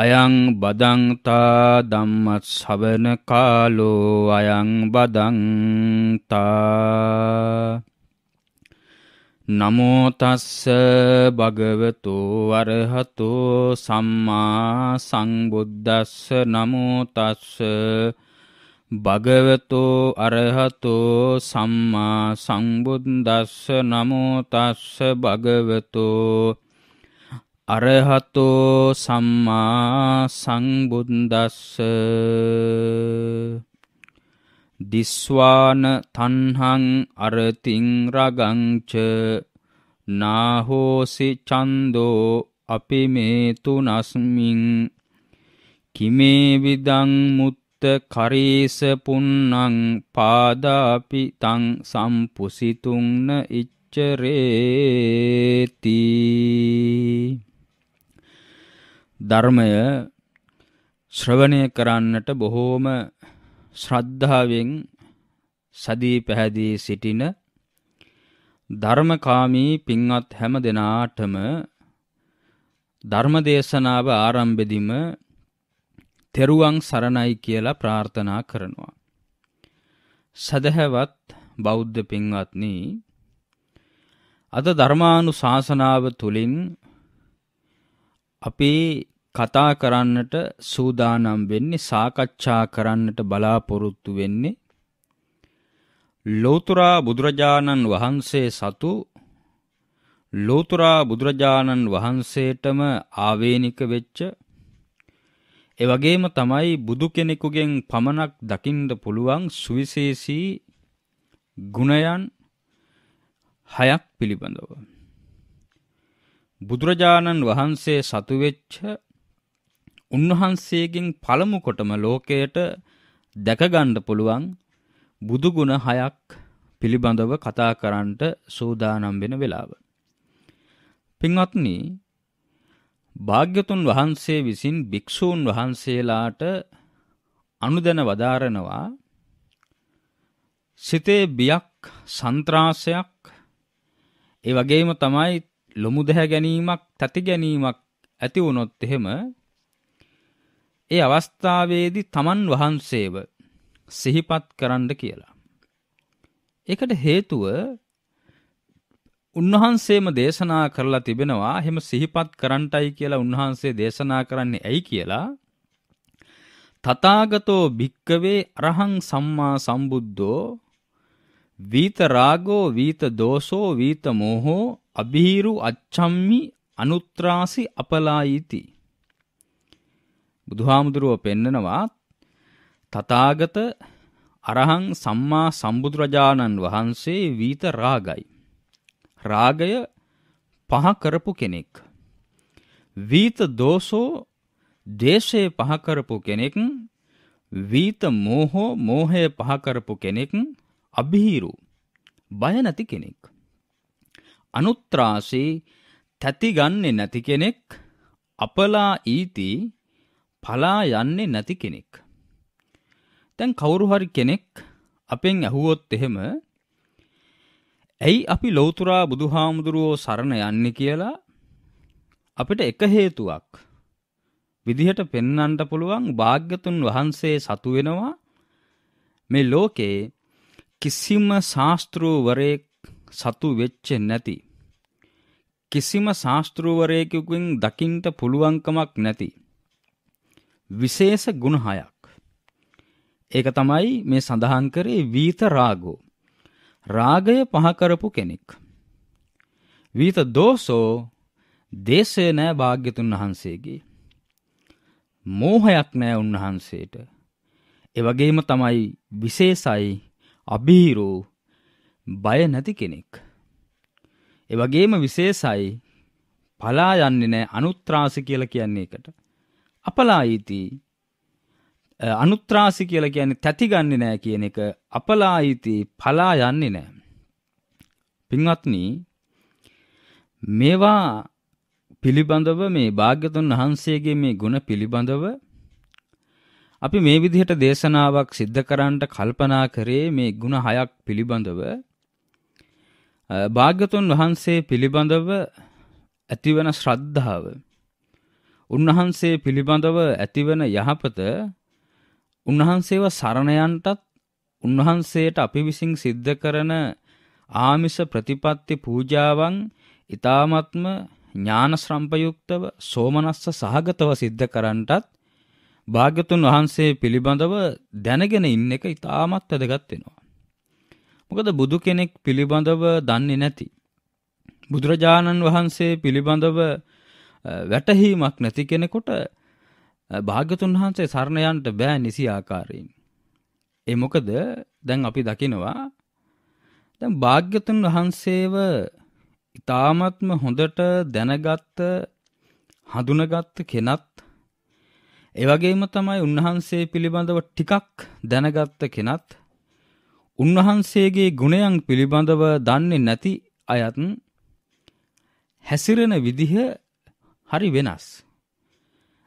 අයං බදන්තා ධම්මත් සවන කාලෝ අයං බදන්තා නමෝ තස්ස භගවතු අරහතෝ සම්මා සංබුද්දස්ස නමෝ තස්ස භගවතෝ අරහතෝ සම්මා සංබුද්දස්ස නමෝ තස්ස භගවතෝ අරහතෝ සම්මා සංබුද්දස්ස දිස්වාන තණ්හං අරතිං රගංච නාහෝසි චන්தோ අපි මේ තුනස්මින් කිමේ විදං මුත්ත කරේස පුන්නං පාදාපි තං සම්පුසිතුං න ඉච්චරේති ධර්මය ශ්‍රවණය කරන්නට බොහෝම ශ්‍රද්ධාවෙන් සදී පැහැදී සිටින ධර්මකාමී පින්වත් හැම දෙනාටම ධර්මදේශනාව ආරම්භෙදිම තෙරුවන් සරණයි කියලා ප්‍රාර්ථනා කරනවා. සදහැවත් බෞද්ධ පින්වත්නි අද ධර්මානුශාසනාව තුලින් අපේ කතා කරන්නට සූදානම් වෙන්නේ සාකච්ඡා කරන්නට බලාපොරොත්තු වෙන්නේ ලෝතුරා බුදුරජාණන් වහන්සේ සතු ලෝතුරා බුදුරජාණන් වහන්සේටම ආවේනික වෙච්ච ඒ වගේම තමයි බුදු කෙනෙකුගෙන් පමණක් දකින්න පුළුවන් සුවිශේෂී ගුණයන් හයක් පිළිබඳව බුදුරජාණන් වහන්සේ සතු වෙච්ච උන්වහන්සේගෙන් පළමු කොටම ලෝකයට දැකගන්න පුළුවන් බුදු ගුණ හයක් පිළිබඳව කතා කරන්නට සූදානම් වෙන වෙලාව. පින්වත්නි, භාග්‍යතුන් වහන්සේ විසින් භික්ෂූන් වහන්සේලාට අනුදැන වදාරනවා සිතේ බියක් සන්ත්‍රාසයක් ඒ වගේම තමයි ලොමු දැහැ ගැනීමක් තැති ගැනීමක් ඇති වුණොත් එහෙම ඒ අවස්ථාවේදී තමන් වහන්සේව සිහිපත් කරන්න කියලා. ඒකට හේතුව උන්වහන්සේම දේශනා කරලා තිබෙනවා එහෙම සිහිපත් කරන්ටයි කියලා උන්වහන්සේ දේශනා කරන්නේ ඇයි කියලා තථාගතෝ භික්කවේ අරහං සම්මා සම්බුද්ධෝ වීත රාගෝ වීත දෝසෝ වීත මෝහෝ අභීරු අච්ඡම්මි අනුත්‍රාසි අපලායිති බුදුහාමුදුරුව පෙන්නනවා තථාගත අරහං සම්මා සම්බුදුරජාණන් වහන්සේ වීත රාගයි. රාගය පහ කරපු කෙනෙක්. වීත දෝසෝ දේශේ පහ කරපු කෙනෙක්. වීත මෝහෝ මෝහය පහ කරපු කෙනෙක්. අභීරු බය නැති කෙනෙක්. අනුත්‍රාසී තැති ගන්නේ නැති කෙනෙක්. අපලා ඊති පලා යන්නේ නැති කෙනෙක්. දැන් කවුරු හරි කෙනෙක් අපෙන් ඇහුවොත් එහෙම ඇයි අපි ලෞතුරා බුදුහාමුදුරුවෝ සරණ යන්නේ කියලා අපිට එක හේතුවක් විදිහට පෙන්වන්න පුළුවන් භාග්‍යතුන් වහන්සේ සතු වෙනවා මේ ලෝකේ කිසිම ශාස්ත්‍රූවරයෙක් සතු වෙච්ච නැති කිසිම ශාස්ත්‍රූවරයෙකුගෙන් දකින්න පුළුවන්කමක් නැති විශේෂ ගුණ හයක්. ඒක තමයි මේ සඳහන් කරේ වීත රාගෝ. රාගය පහකරපු කෙනෙක්. වීත දෝසෝ දේශය නෑ භාග්‍යතුන් වහන්සේගේ. මෝහයක් නෑ උන්වහන්සේට. එවගේම තමයි විශේෂයි අභීරෝ බය නැති කෙනෙක්. එවගේම විශේෂයි පලා යන්නේ නෑ අනුත්‍රාස කියලා කියන්නේ එකට. අපලායිති අනුත්‍රාසි කියලා කියන්නේ තැති ගන්නෙ නෑ කියන එක අපලායිති පලා යන්නේ නෑ. පින්වත්නි මේවා පිළිබඳව මේ භාග්‍යතුන් වහන්සේගේ මේ ගුණ පිළිබඳව අපි මේ විදිහට දේශනාවක් සිද්ධ කරන්නට කල්පනා කරේ මේ ගුණ හයක් පිළිබඳව භාග්‍යතුන් වහන්සේ පිළිබඳව ඇතිවන ශ්‍රද්ධාව උන්වහන්සේ පිළිබඳව ඇතිවන යහපත උන්වහන්සේව සරණයන්ටත් උන්වහන්සේට අපි විසින් සිද්ධ කරන ආමිස ප්‍රතිපත්ති පූජාවන් ඊ타මත්ම ඥාන ශ්‍රම්පයුක්තව සෝමනස්ස සහගතව සිද්ධ කරන්නටත් භාග්‍යතුන් වහන්සේ පිළිබඳව දැනගෙන ඉන්න එක ඊ타මත් වැදගත් වෙනවා. මොකද බුදු කෙනෙක් පිළිබඳව දන්නේ නැති බුදුරජාණන් වහන්සේ පිළිබඳව වැටහීමක් නැති කෙනෙකුට භාග්‍යතුන් වහන්සේ සරණ යන්න බෑ නිසි ආකාරයෙන්. ඒ මොකද දැන් අපි දකිනවා දැන් භාග්‍යතුන් වහන්සේව ඊ타ත්ම හොඳට දැනගත්ත හඳුනගත්ත කෙනත් ඒ වගේම තමයි උන්වහන්සේ පිළිබඳව ටිකක් දැනගත්ත කෙනත් උන්වහන්සේගේ ගුණයන් පිළිබඳව දන්නේ නැති අයත් හැසිරෙන විදිහ හරි වෙනස්.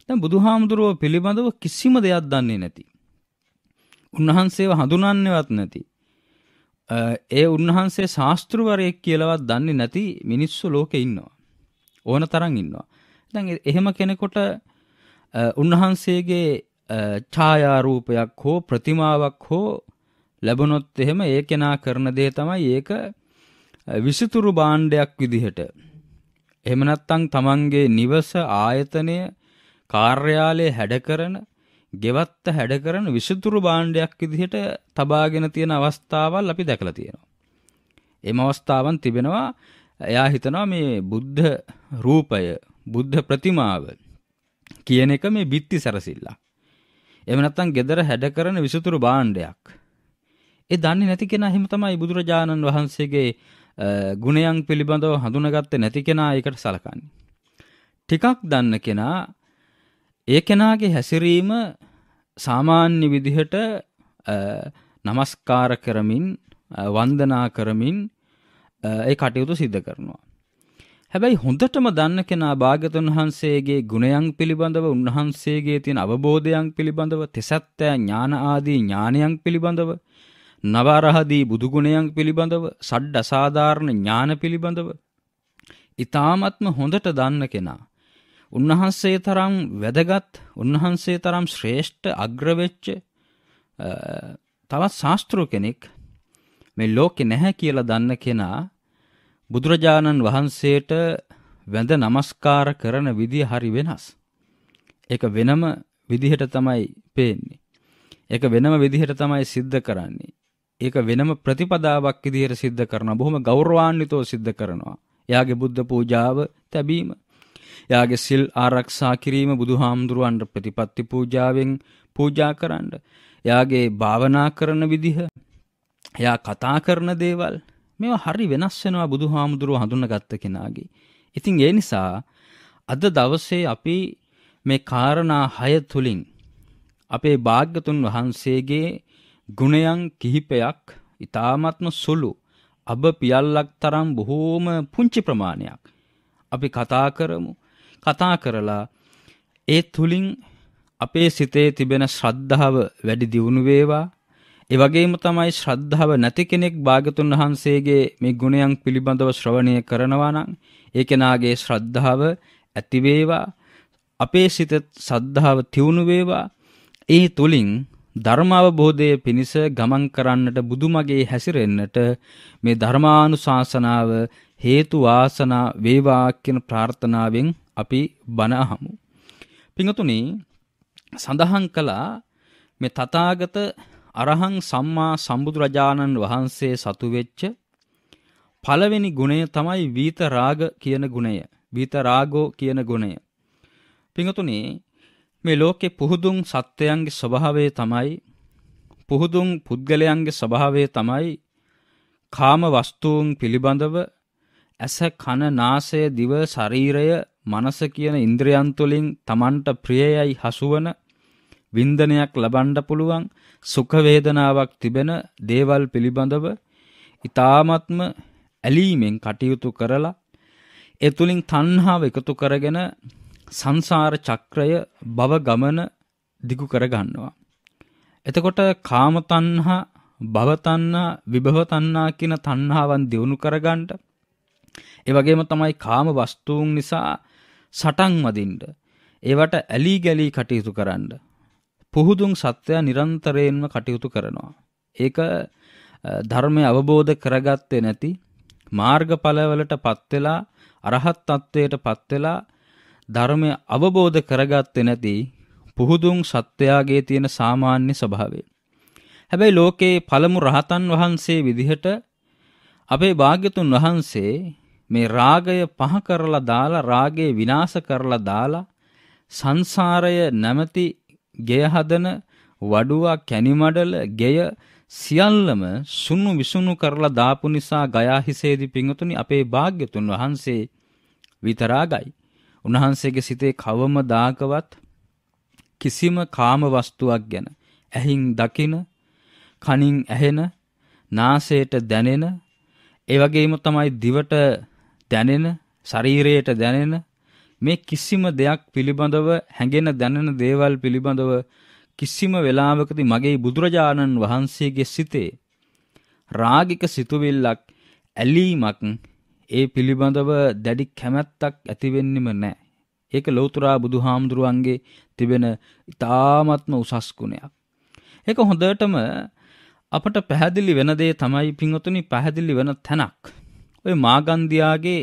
දැන් බුදුහාමුදුරුව පිළිබඳව කිසිම දෙයක් දන්නේ නැති. උන්වහන්සේව හඳුනන්නේවත් නැති. ඒ උන්වහන්සේ ශාස්ත්‍රවරයෙක් කියලාවත් දන්නේ නැති මිනිස්සු ලෝකේ ඉන්නවා. ඕන තරම් ඉන්නවා. දැන් එහෙම කෙනෙකුට උන්වහන්සේගේ ඡායාරූපයක් හෝ ප්‍රතිමාවක් හෝ ලැබුණොත් එහෙම ඒ කෙනා කරන දේ තමයි ඒක විසිතුරු භාණ්ඩයක් විදිහට එහෙම නැත්නම් තමන්ගේ නිවස ආයතනය කාර්යාලය හැඩ කරන ගෙවත්ත හැඩ කරන විසුතුරු භාණ්ඩයක් විදිහට තබාගෙන තියෙන අවස්ථාවල් අපි දැකලා තියෙනවා. එම අවස්ථාවන් තිබෙනවා එයා හිතනවා මේ බුද්ධ රූපය බුද්ධ ප්‍රතිමාව කියන එක මේ බිත්ති සැරසිල්ලක්. එහෙම නැත්නම් gedara හැඩ කරන විසුතුරු භාණ්ඩයක්. ඒ දන්නේ නැති කෙනා හිම තමයි බුදුරජාණන් වහන්සේගේ ගුණයන් පිළිබඳව හඳුනගත්තේ නැති කෙනා ඒකට සලකන්නේ. ටිකක් දන්න කෙනා ඒ කෙනාගේ හැසිරීම සාමාන්‍ය විදිහට নমස්කාර කරමින් වන්දනා කරමින් ඒ කටයුතු සිද්ධ කරනවා. හැබැයි හොඳටම දන්න කෙනා භාගතුන් වහන්සේගේ ගුණයන් පිළිබඳව උන්වහන්සේගේ තියෙන අවබෝධයන් පිළිබඳව තෙසත්ත්‍ය ඥාන ආදී ඥානයන් පිළිබඳව නවරහදී බුදුගුණයන් පිළිබඳව සඩ්ඩ අසාධාරණ ඥාන පිළිබඳව ඊ타ත්ම හොඳට දන්න කෙනා උන්වහන්සේ තරම් වැදගත් උන්වහන්සේ තරම් ශ්‍රේෂ්ඨ අග්‍රවෙච්ච තවත් ශාස්ත්‍ර කෙනෙක් මේ ලෝකේ නැහැ කියලා දන්න කෙනා බුදුරජාණන් වහන්සේට වැඳ නමස්කාර කරන විදිහ හරි වෙනස් ඒක වෙනම විදිහට තමයි පේන්නේ ඒක වෙනම විදිහට තමයි සිද්ධ කරන්නේ ඒක වෙනම ප්‍රතිපදාවක් විදිහට සිද්ධ කරනවා. බොහොම ගෞරවාන්විතව සිද්ධ කරනවා. එයාගේ බුද්ධ පූජාව තැබීම එයාගේ සිල් ආරක්ෂා කිරීම බුදුහාමුදුරුවන්ට ප්‍රතිපත්ති පූජාවෙන් පූජා කරන්න. එයාගේ භාවනා කරන විදිහ, එයා කතා කරන දේවල් මේවා හරි වෙනස් වෙනවා බුදුහාමුදුරුව හඳුනාගත්ත කෙනාගේ. ඉතින් ඒ නිසා අද දවසේ අපි මේ කාරණා 6 තුලින් අපේ භාග්‍යතුන් වහන්සේගේ ගුණයන් කිහිපයක් ඉතාමත්ම සුළු අබ පියල්ලක් තරම් බොහෝම පුංචි ප්‍රමාණයක් අපි කතා කරමු කතා කරලා ඒ තුලින් අපේ සිතේ තිබෙන ශ්‍රද්ධාව වැඩි දියුණු වේවා ඒ වගේම තමයි ශ්‍රද්ධාව නැති කෙනෙක් භාගතුන් වහන්සේගේ මේ ගුණයන් පිළිබඳව ශ්‍රවණය කරනවා නම් ඒ කෙනාගේ ශ්‍රද්ධාව ඇති වේවා අපේ සිත ශ්‍රද්ධාව තියුණු වේවා ඒ තුලින් ධර්මාවබෝධය පිණිස ගමන් කරන්නට බුදුමගේ හැසිරෙන්නට මේ ධර්මානුශාසනාව හේතු වාසනා වේවා කියන ප්‍රාර්ථනාවෙන් අපි බණ අහමු. පිඟතුනි සඳහන් කළා මේ තථාගත අරහං සම්මා සම්බුදුරජාණන් වහන්සේ සතු වෙච්ච පළවෙනි ගුණය තමයි වීතරාග කියන ගුණය. වීතරාගෝ කියන ගුණය. පිඟතුනි මේ ලෝකෙ පුහුදුන් සත්වයන්ගේ ස්වභාවය තමයි පුහුදුන් පුද්ගලයන්ගේ ස්වභාවය තමයි කාම වස්තුූන් පිළිබඳව ඇස කන නාසය දිව ශරීරය මනස කියන ඉන්ද්‍රයන් තුළින් Tamanට ප්‍රියයයි හසුවන වින්දනයක් ලබන්න පුළුවන් සුඛ වේදනාවක් තිබෙන දේවල් පිළිබඳව ඊ타ත්ම ඇලීමෙන් කටයුතු කරලා ඒ තුලින් තණ්හාව එකතු කරගෙන සංසාර චක්‍රය භව ගමන දිගු කර ගන්නවා. එතකොට කාම තණ්හා, භව තණ්හා, විභව තණ්හා කියන තණ්හාවන් දියුණු කරගන්න. ඒ වගේම තමයි කාම වස්තුන් නිසා සටන් වදින්න. ඒවට ඇලී ගැලී කටයුතු කරන්න. පුහුදුන් සත්‍යය නිරන්තරයෙන්ම කටයුතු කරනවා. ඒක ධර්මය අවබෝධ කරගත්තේ නැති මාර්ගඵලවලට පත් වෙලා අරහත් තත්වයට පත් වෙලා ධර්මය අවබෝධ කරගත්තේ නැති පුහුදුන් සත්වයාගේ තියෙන සාමාන්‍ය ස්වභාවය. හැබැයි ලෝකේ පළමු රහතන් වහන්සේ විදිහට අපේ භාග්‍යතුන් වහන්සේ මේ රාගය පහ කරලා දාලා රාගේ විනාශ කරලා දාලා සංසාරය නැමැති ගෙය හදන වඩුවා කැනිමඩල ගෙය සියල්ලම සුණු විසුණු කරලා දාපු නිසා ගයා හිසේදී පිඟුතුනි අපේ භාග්‍යතුන් වහන්සේ විතරාගයි උන්වහන්සේගේ සිතේ කවමදාකවත් කිසිම කාම වස්තුවක් ගැන ඇහින් දකින කනින් ඇහෙන නාසයට දැනෙන ඒ වගේම තමයි දිවට දැනෙන ශරීරයට දැනෙන මේ කිසිම දෙයක් පිළිබඳව හැඟෙන දැනෙන දේවල් පිළිබඳව කිසිම වෙලාවකදී මගේ බුදුරජාණන් වහන්සේගේ සිතේ රාගික සිතුවිල්ලක් ඇලීමක් ඒ පිළිබඳව දැඩි කැමැත්තක් ඇතිවෙන්නෙම නැහැ. ඒක ලෞතුරා බුදුහාමුදුරුවන්ගේ තිබෙන ඊ타ත්ම උසස් ගුණයක්. ඒක හොඳටම අපට පැහැදිලි වෙන දේ තමයි පින්වතුනි පැහැදිලි වෙන තැනක්. ওই මාගන්දියාගේ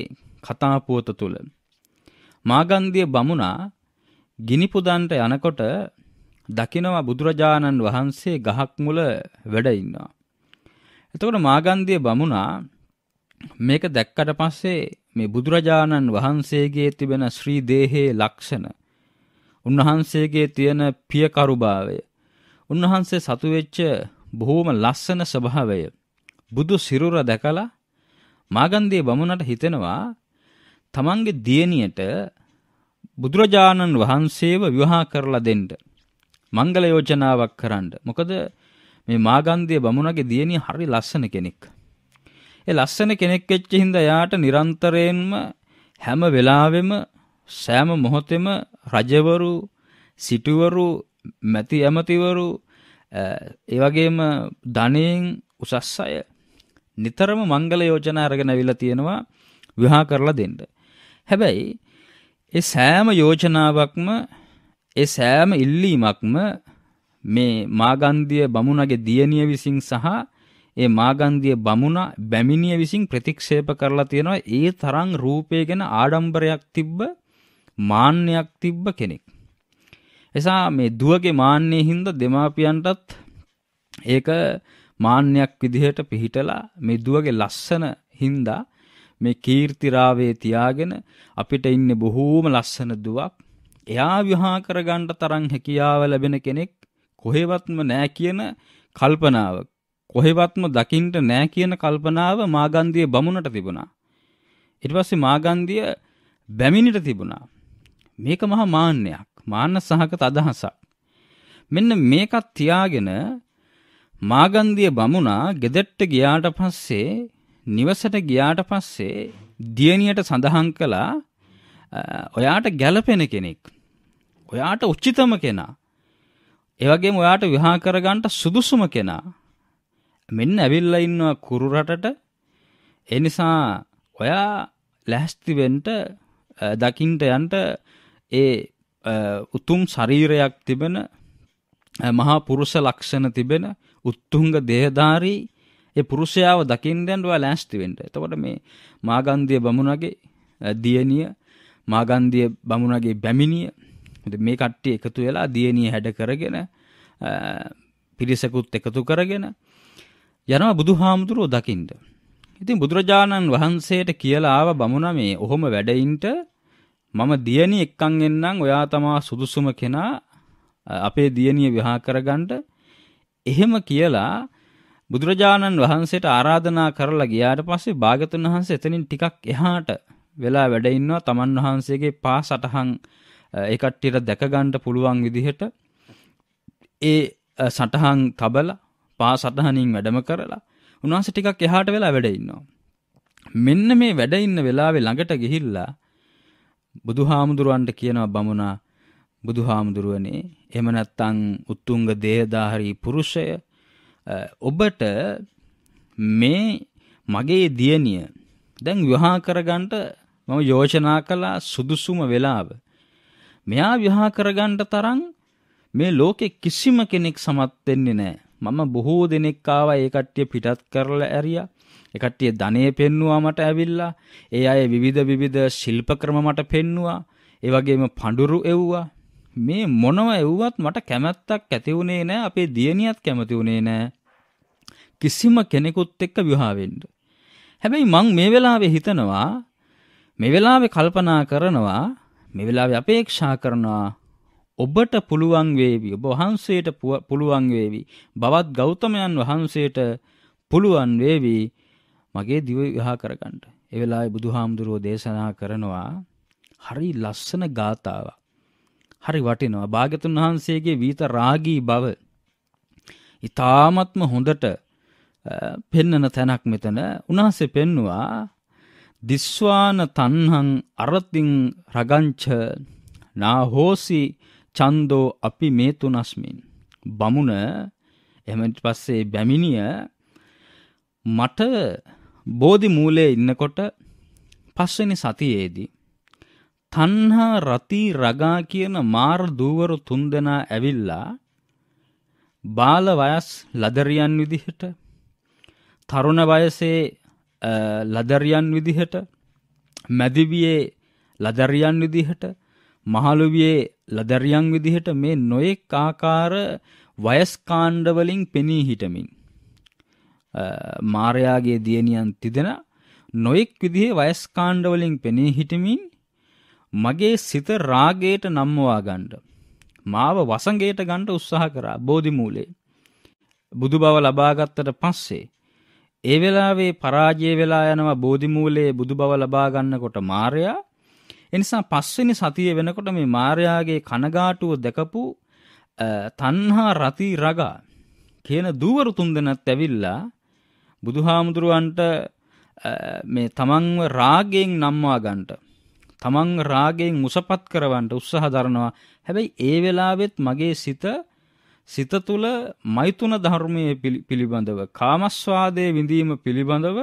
කතා පුවත තුල මාගන්දිය බමුණා ගිනි පුදන්ට යනකොට දකිනවා බුදුරජාණන් වහන්සේ ගහක් මුල වැඩ ඉන්නවා. එතකොට මාගන්දිය බමුණා මේක දැක්කට පස්සේ මේ බුදුරජාණන් වහන්සේගේ තිබෙන ශ්‍රී දේහයේ ලක්ෂණ උන්වහන්සේගේ තියෙන පියකරුභාවය උන්වහන්සේ සතු වෙච්ච බොහෝම ලස්සන ස්වභාවය බුදු සිරුර දැකලා මාගන්දී බමුණට හිතෙනවා තමන්ගේ දියණියට බුදුරජාණන් වහන්සේව විවාහ කරලා දෙන්න මංගල යෝජනාවක් කරන්න මොකද මේ මාගන්දී බමුණගේ දියණිය හරි ලස්සන කෙනෙක් ඒ ලස්සන කෙනෙක් වෙච්ච හින්දා යාට නිරන්තරයෙන්ම හැම වෙලාවෙම සෑම මොහොතෙම රජවරු සිටුවරු මැති ඇමතිවරු ඒ වගේම ධනයෙන් උසස් අය නිතරම මංගල යෝජනා අරගෙන අවිලා තියෙනවා විවාහ කරලා දෙන්න. හැබැයි ඒ සෑම යෝජනාවක්ම ඒ සෑම ඉල්ලීමක්ම මේ මාගන්ධිය බමුණගේ දියණිය විසින් සහ ඒ මාගන්ධිය බමුණ බැමිණිය විසින් ප්‍රතික්ෂේප කරලා තියෙනවා ඒ තරම් රූපය ගැන ආඩම්බරයක් තිබ්බ මාන්නයක් තිබ්බ කෙනෙක්. එසා මේ දුවගේ මාන්නයේ හින්දා දෙමාපියන්ටත් ඒක මාන්නයක් විදිහට පිහිටලා මේ දුවගේ ලස්සන හින්දා මේ කීර්ති රාවේ තියාගෙන අපිට ඉන්නේ බොහෝම ලස්සන දුවක්. එයා විවාහ කරගන්න තරම් හැකියාව ලැබෙන කෙනෙක් කොහෙවත්ම නැහැ කියන කල්පනාවක කොහෙවත්ම දකින්ට නෑ කියන කල්පනාව මාගන්ධිය බමුණට තිබුණා. ඊට පස්සේ මාගන්ධිය බැමිණිට තිබුණා. මේක මහා මාන්නයක්. මාන්න සහගත අදහසක්. මෙන්න මේකත් තියාගෙන මාගන්ධිය බමුණා ගෙදෙට්ට ගියාට පස්සේ නිවසට ගියාට පස්සේ දියණියට සඳහන් කළා ඔයාට ගැළපෙන කෙනෙක්. ඔයාට උචිතම කෙනා. ඒ වගේම ඔයාට විවාහ කරගන්න සුදුසුම කෙනා. මෙන්න ඇවිල්ලා ඉන්නවා කුරු රටට ඒ නිසා ඔයා ලැස්ති වෙන්න දකින්ට යන්න ඒ උතුම් ශරීරයක් තිබෙන මහා පුරුෂ ලක්ෂණ තිබෙන උත්තුංග දේහධාරී ඒ පුරුෂයාව දකින්න යන්න ඔයා ලෑස්ති වෙන්න. එතකොට මේ මාගන්ධිය බමුණගේ දියණිය මාගන්ධිය බමුණගේ බැමිණිය මේ කට්ටිය එකතු වෙලා දියණිය හැඩ කරගෙන පිරිසකුත් එකතු කරගෙන යනවා බුදුහාමුදුරෝ දකින්න. ඉතින් බුදුරජාණන් වහන්සේට කියලා ආව බමුණා මේ ඔහොම වැඩයින්ට මම දියණි එක්කන් එන්නම් ඔයා තමා සුදුසුම කෙනා අපේ දියණිය විවාහ කරගන්න එහෙම කියලා බුදුරජාණන් වහන්සේට ආරාධනා කරලා ගියාට පස්සේ භාගතුන් වහන්සේ එතනින් ටිකක් එහාට වෙලා වැඩ ඉන්නවා තමන් වහන්සේගේ පා සටහන් ඒ කට්ටියට දැක ගන්න පුළුවන් විදිහට ඒ සටහන් තබලා පහ සටහනින් වැඩම කරලා උන්වහන්සේ ටිකක් එහාට වෙලා වැඩ ඉන්නවා. මෙන්න මේ වැඩ ඉන්න වෙලාවේ ළඟට ගිහිල්ලා බුදුහාමුදුරුවන්ට කියනවා බමුණා බුදුහාමුදුරුවනේ එහෙම නැත්නම් උත්තුංග දේහදාහරි පුරුෂය ඔබට මේ මගේ දියණිය දැන් විවාහ කරගන්න මම යෝජනා කළා සුදුසුම වෙලාව. මෙයා විවාහ කරගන්න තරම් මේ ලෝකේ කිසිම කෙනෙක් සමත් වෙන්නේ නැහැ. මම බොහෝ දෙනෙක් ආවා ඒ කට්ටිය පිටත් කරලා ඇරියා. ඒ කට්ටිය ධනෙ පෙන්නුවා මට ඇවිල්ලා. ඒ අය විවිධ විවිධ ශිල්ප ක්‍රම මට පෙන්නුවා. ඒ වගේම පඳුරු එව්වා. මේ මොනව එව්වත් මට කැමැත්තක් ඇති වුණේ නැහැ. අපේ දියණියත් කැමති වුණේ නැහැ. කිසිම කෙනෙකුත් එක්ක විවාහ වෙන්න. හැබැයි මං මේ වෙලාවේ හිතනවා මේ වෙලාවේ කල්පනා කරනවා මේ වෙලාවේ අපේක්ෂා කරනවා ඔබට පුළුවන් වේවි ඔබ වහන්සේට පුළුවන් වේවි බවත් ගෞතමයන් වහන්සේට පුළුවන් වේවි මගේ දිව විවාහ කරගන්න. ඒ වෙලාවේ බුදුහාමුදුරුවෝ දේශනා කරනවා හරි ලස්සන ගාතාවක්. හරි වටිනවා. භාග්‍යතුන් වහන්සේගේ වීත රාගී බව ඊ타ත්ම හොඳට පෙන්නන තැනක් මෙතන උන්වහන්සේ පෙන්නවා දිස්වාන තණ්හං අරතින් රගංච නාහෝසි චන්දෝ අපි මේ තුනස්මින් බමුණ එහෙම පස්සේ බැමිණිය මට බෝධි මූලයේ ඉන්නකොට පස්වෙනි සතියේදී තණ්හා රති රගා කියන මාර දූවරු තුන්දෙනා ඇවිල්ලා බාල වයස් ලදරියන් විදිහට තරුණ වයසේ ලදරියන් විදිහට මැදිවියේ ලදරියන් විදිහට මහලුවියේ ලදරියන් විදිහට මේ නොයෙක් ආකාර වයස් කාණ්ඩ වලින් පෙනී හිටමින් මාර්යාගේ දියණියන් තිදෙන නොයෙක් විදිහේ වයස් කාණ්ඩ වලින් පෙනී හිටමින් මගේ සිත රාගයට නම්මවා ගන්න මාව වසඟයට ගන්න උත්සාහ කරා බෝධි මූලේ බුදු බව ලබාගත්තට පස්සේ ඒ වෙලාවේ පරාජය වෙලා යනවා බෝධි මූලයේ බුදු බව ලබා ගන්නකොට මාර්යා එනිසා පස්වෙනි සතිය වෙනකොට මේ මාර්යාගේ කනගාටුව දැකපු තන්හා රති රගා කියන දූවරු තුන්දෙනත් ඇවිල්ලා බුදුහාමුදුරුවන්ට මේ තමන්ව රාගයෙන් නම්වා ගන්නට තමන් රාගයෙන් මුසපත් කරවන්න උත්සාහ දරනවා හැබැයි ඒ වෙලාවෙත් මගේ සිත සිත තුළ මෛතුන ධර්මයේ පිළිබඳව කාමස්වාදයේ විඳීම පිළිබඳව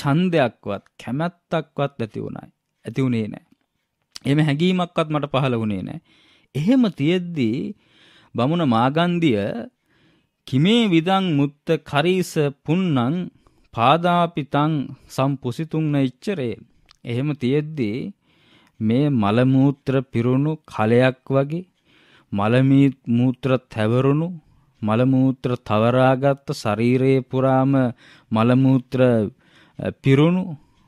ඡන්දයක්වත් කැමැත්තක්වත් ඇති උනායි ඇති උනේ නැහැ එම හැඟීමක්වත් මට පහළ වුණේ නැහැ. එහෙම තියෙද්දී බමුණ මාගන්දිය කිමේ විදං මුත්ත කරීස පුන්නං පාදාපිතං සම්පුසිතුං නෛච්චරේ. එහෙම තියෙද්දී මේ මල මූත්‍ර පිරුණු කලයක් වගේ මල මූත්‍ර තැවරුණු මල මූත්‍ර තවරාගත් ශරීරයේ පුරාම මල මූත්‍ර පිරුණු